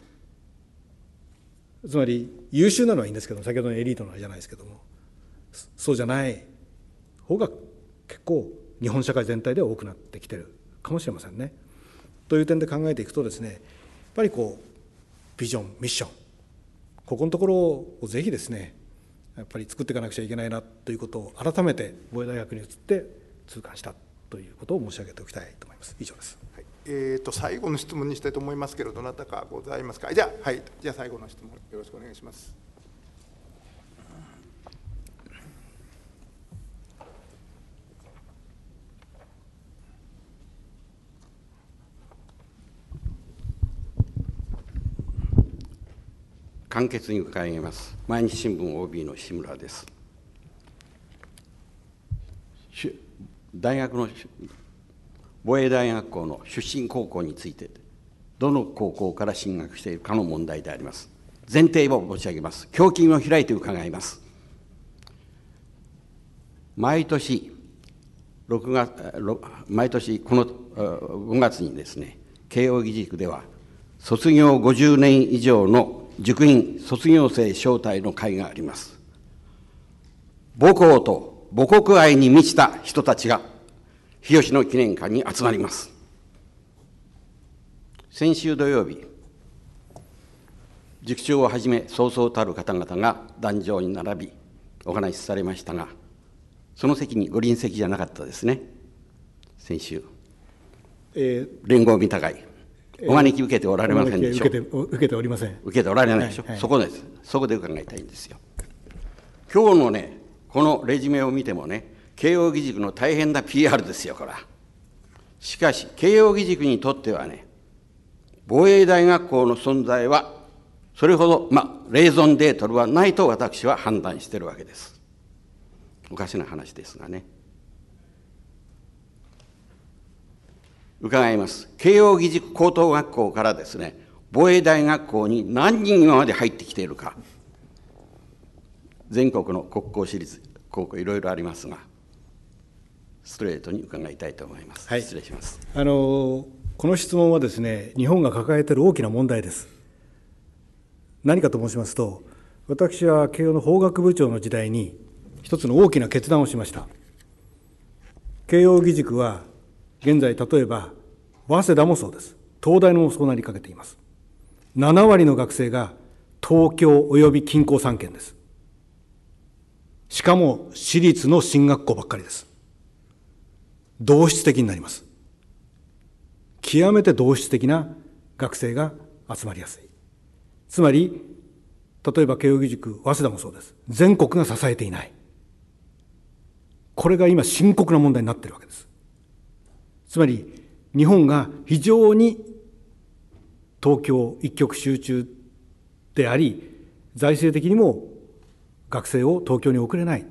つまり優秀なのはいいんですけど先ほどのエリートのあれじゃないですけどもそうじゃない方が結構日本社会全体で多くなってきてるかもしれませんね。という点で考えていくとですねやっぱりこうビジョンミッションここのところをぜひですねやっぱり作っていかなくちゃいけないなということを改めて防衛大学に移って痛感したということを申し上げておきたいと思います。以上ですえー、と最後の質問にしたいと思いますけど、どなたかございますか、じゃあ、はい、じゃあ最後の質問、よろしくお願いします。簡潔に伺います。毎日新聞 OB の志村です。大学の防衛大学校の出身高校について、どの高校から進学しているかの問題であります。前提を申し上げます。胸筋を開いて伺います。毎年、6月毎年この5月にですね、慶応義塾では、卒業50年以上の塾員卒業生招待の会があります。母校と母国愛に満ちた人たちが日吉の記念館に集まります。先週土曜日、塾長をはじめそうそうたる方々が壇上に並びお話しされましたが、その席にご臨席じゃなかったですね、先週。えー、連合見たがい、お招き受けておられませんでしょう。受けて受けておりません。受けておられないでしょ、はいはい、そこです。そこで伺いたいんですよ。今日のね、このレジュメを見てもね、慶應義塾の大変な PR ですよ、これは。しかし、慶應義塾にとってはね、防衛大学校の存在は、それほど、まあ、レーゾンデートルはないと私は判断しているわけです。おかしな話ですがね。伺います。慶應義塾高等学校からですね、防衛大学校に何人今まで入ってきているか。全国の国公私立高校いろいろありますが。ストレートに伺いたいと思います。はい、失礼します。あのこの質問はですね、日本が抱えている大きな問題です。何かと申しますと、私は慶応の法学部長の時代に一つの大きな決断をしました。慶応義塾は現在例えば早稲田もそうです。東大もそうなりかけています。7割の学生が東京及び近郊3県です。しかも私立の進学校ばっかりです。同質的になります。極めて同質的な学生が集まりやすい。つまり、例えば慶應義塾、早稲田もそうです。全国が支えていない。これが今深刻な問題になっているわけです。つまり、日本が非常に東京一極集中であり、財政的にも学生を東京に送れない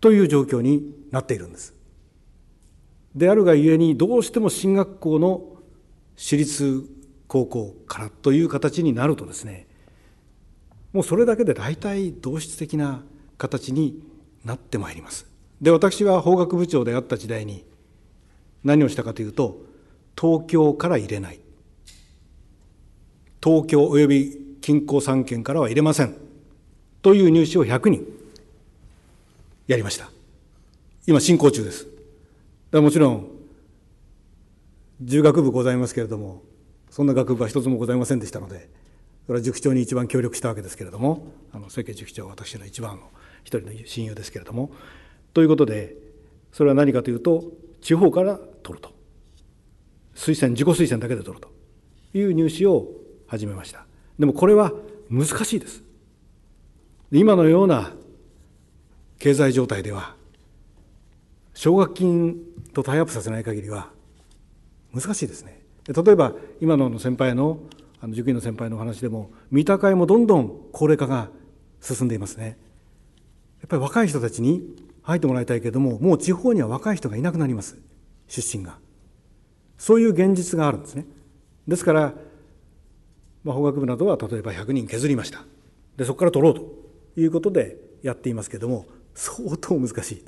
という状況になっているんです。であるがゆえにどうしても進学校の私立高校からという形になるとですねもうそれだけで大体同質的な形になってまいりますで私は法学部長であった時代に何をしたかというと東京から入れない東京および近郊3県からは入れませんという入試を100人やりました今進行中ですだもちろん重学部ございますけれどもそんな学部は一つもございませんでしたのでそれは塾長に一番協力したわけですけれどもあの家塾長は私の一番の一人の親友ですけれどもということでそれは何かというと地方から取ると推薦自己推薦だけで取るという入試を始めましたでもこれは難しいです今のような経済状態では奨学金とタイアップさせない限りは難しいですね。例えば今の先輩のあの受験の先輩の話でも三鷹会もどんどん高齢化が進んでいますね。やっぱり若い人たちに入ってもらいたいけれどももう地方には若い人がいなくなります出身が。そういう現実があるんですね。ですから、まあ、法学部などは例えば100人削りました。でそこから取ろうということでやっていますけれども相当難しい。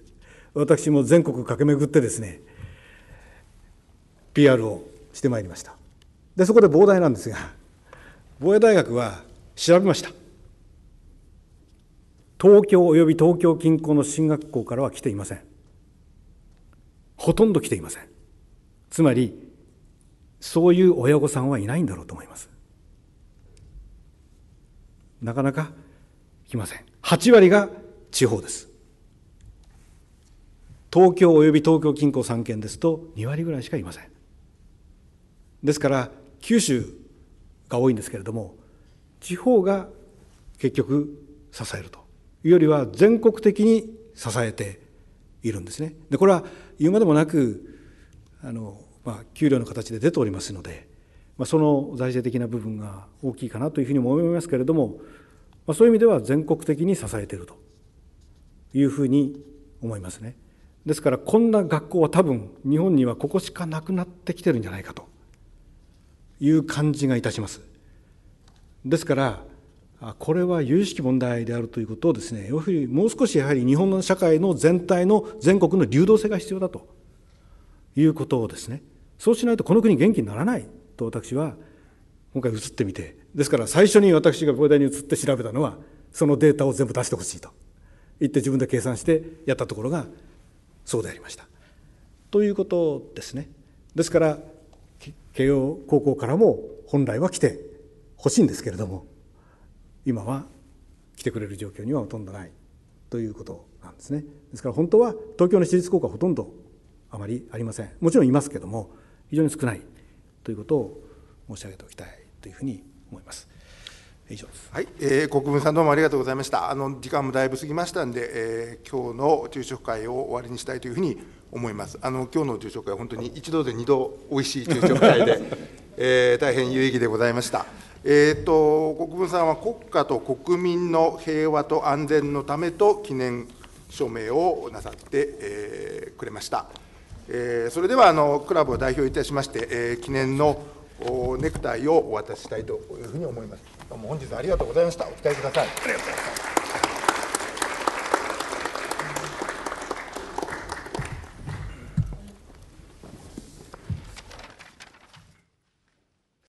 私も全国駆け巡ってですね PR をしてまいりましたでそこで膨大なんですが防衛大学は調べました東京および東京近郊の進学校からは来ていませんほとんど来ていませんつまりそういう親御さんはいないんだろうと思いますなかなか来ません8割が地方です東京及び東京近郊3県ですと2割ぐらいしかいませんですから九州が多いんですけれども地方が結局支えるというよりは全国的に支えているんですねでこれは言うまでもなくあの、まあ、給料の形で出ておりますので、まあ、その財政的な部分が大きいかなというふうにも思いますけれども、まあ、そういう意味では全国的に支えているというふうに思いますね。ですからこんな学校は多分日本にはここしかなくなってきてるんじゃないかという感じがいたします。ですからこれは有意識問題であるということをですね要するにもう少しやはり日本の社会の全体の全国の流動性が必要だということをですねそうしないとこの国元気にならないと私は今回映ってみてですから最初に私が防大に移って調べたのはそのデータを全部出してほしいと言って自分で計算してやったところがそうでありました。ということですね。ですから慶応高校からも本来は来てほしいんですけれども今は来てくれる状況にはほとんどないということなんですね。ですから本当は東京の私立高校はほとんどあまりありません。もちろんいますけども非常に少ないということを申し上げておきたいというふうに思います。以上です。はい、えー、国分さんどうもありがとうございました。あの時間もだいぶ過ぎましたんで、えー、今日の昼食会を終わりにしたいというふうに思います。あの今日の昼食会本当に一度で二度美味しい昼食会で、*laughs* えー、大変有意義でございました。えーと、と国分さんは国家と国民の平和と安全のためと記念署名をなさって、えー、くれました、えー、それではあのクラブを代表いたしまして、えー、記念のネクタイをお渡ししたいというふうに思いますどうも本日ありがとうございましたお使いくださいありがとうございます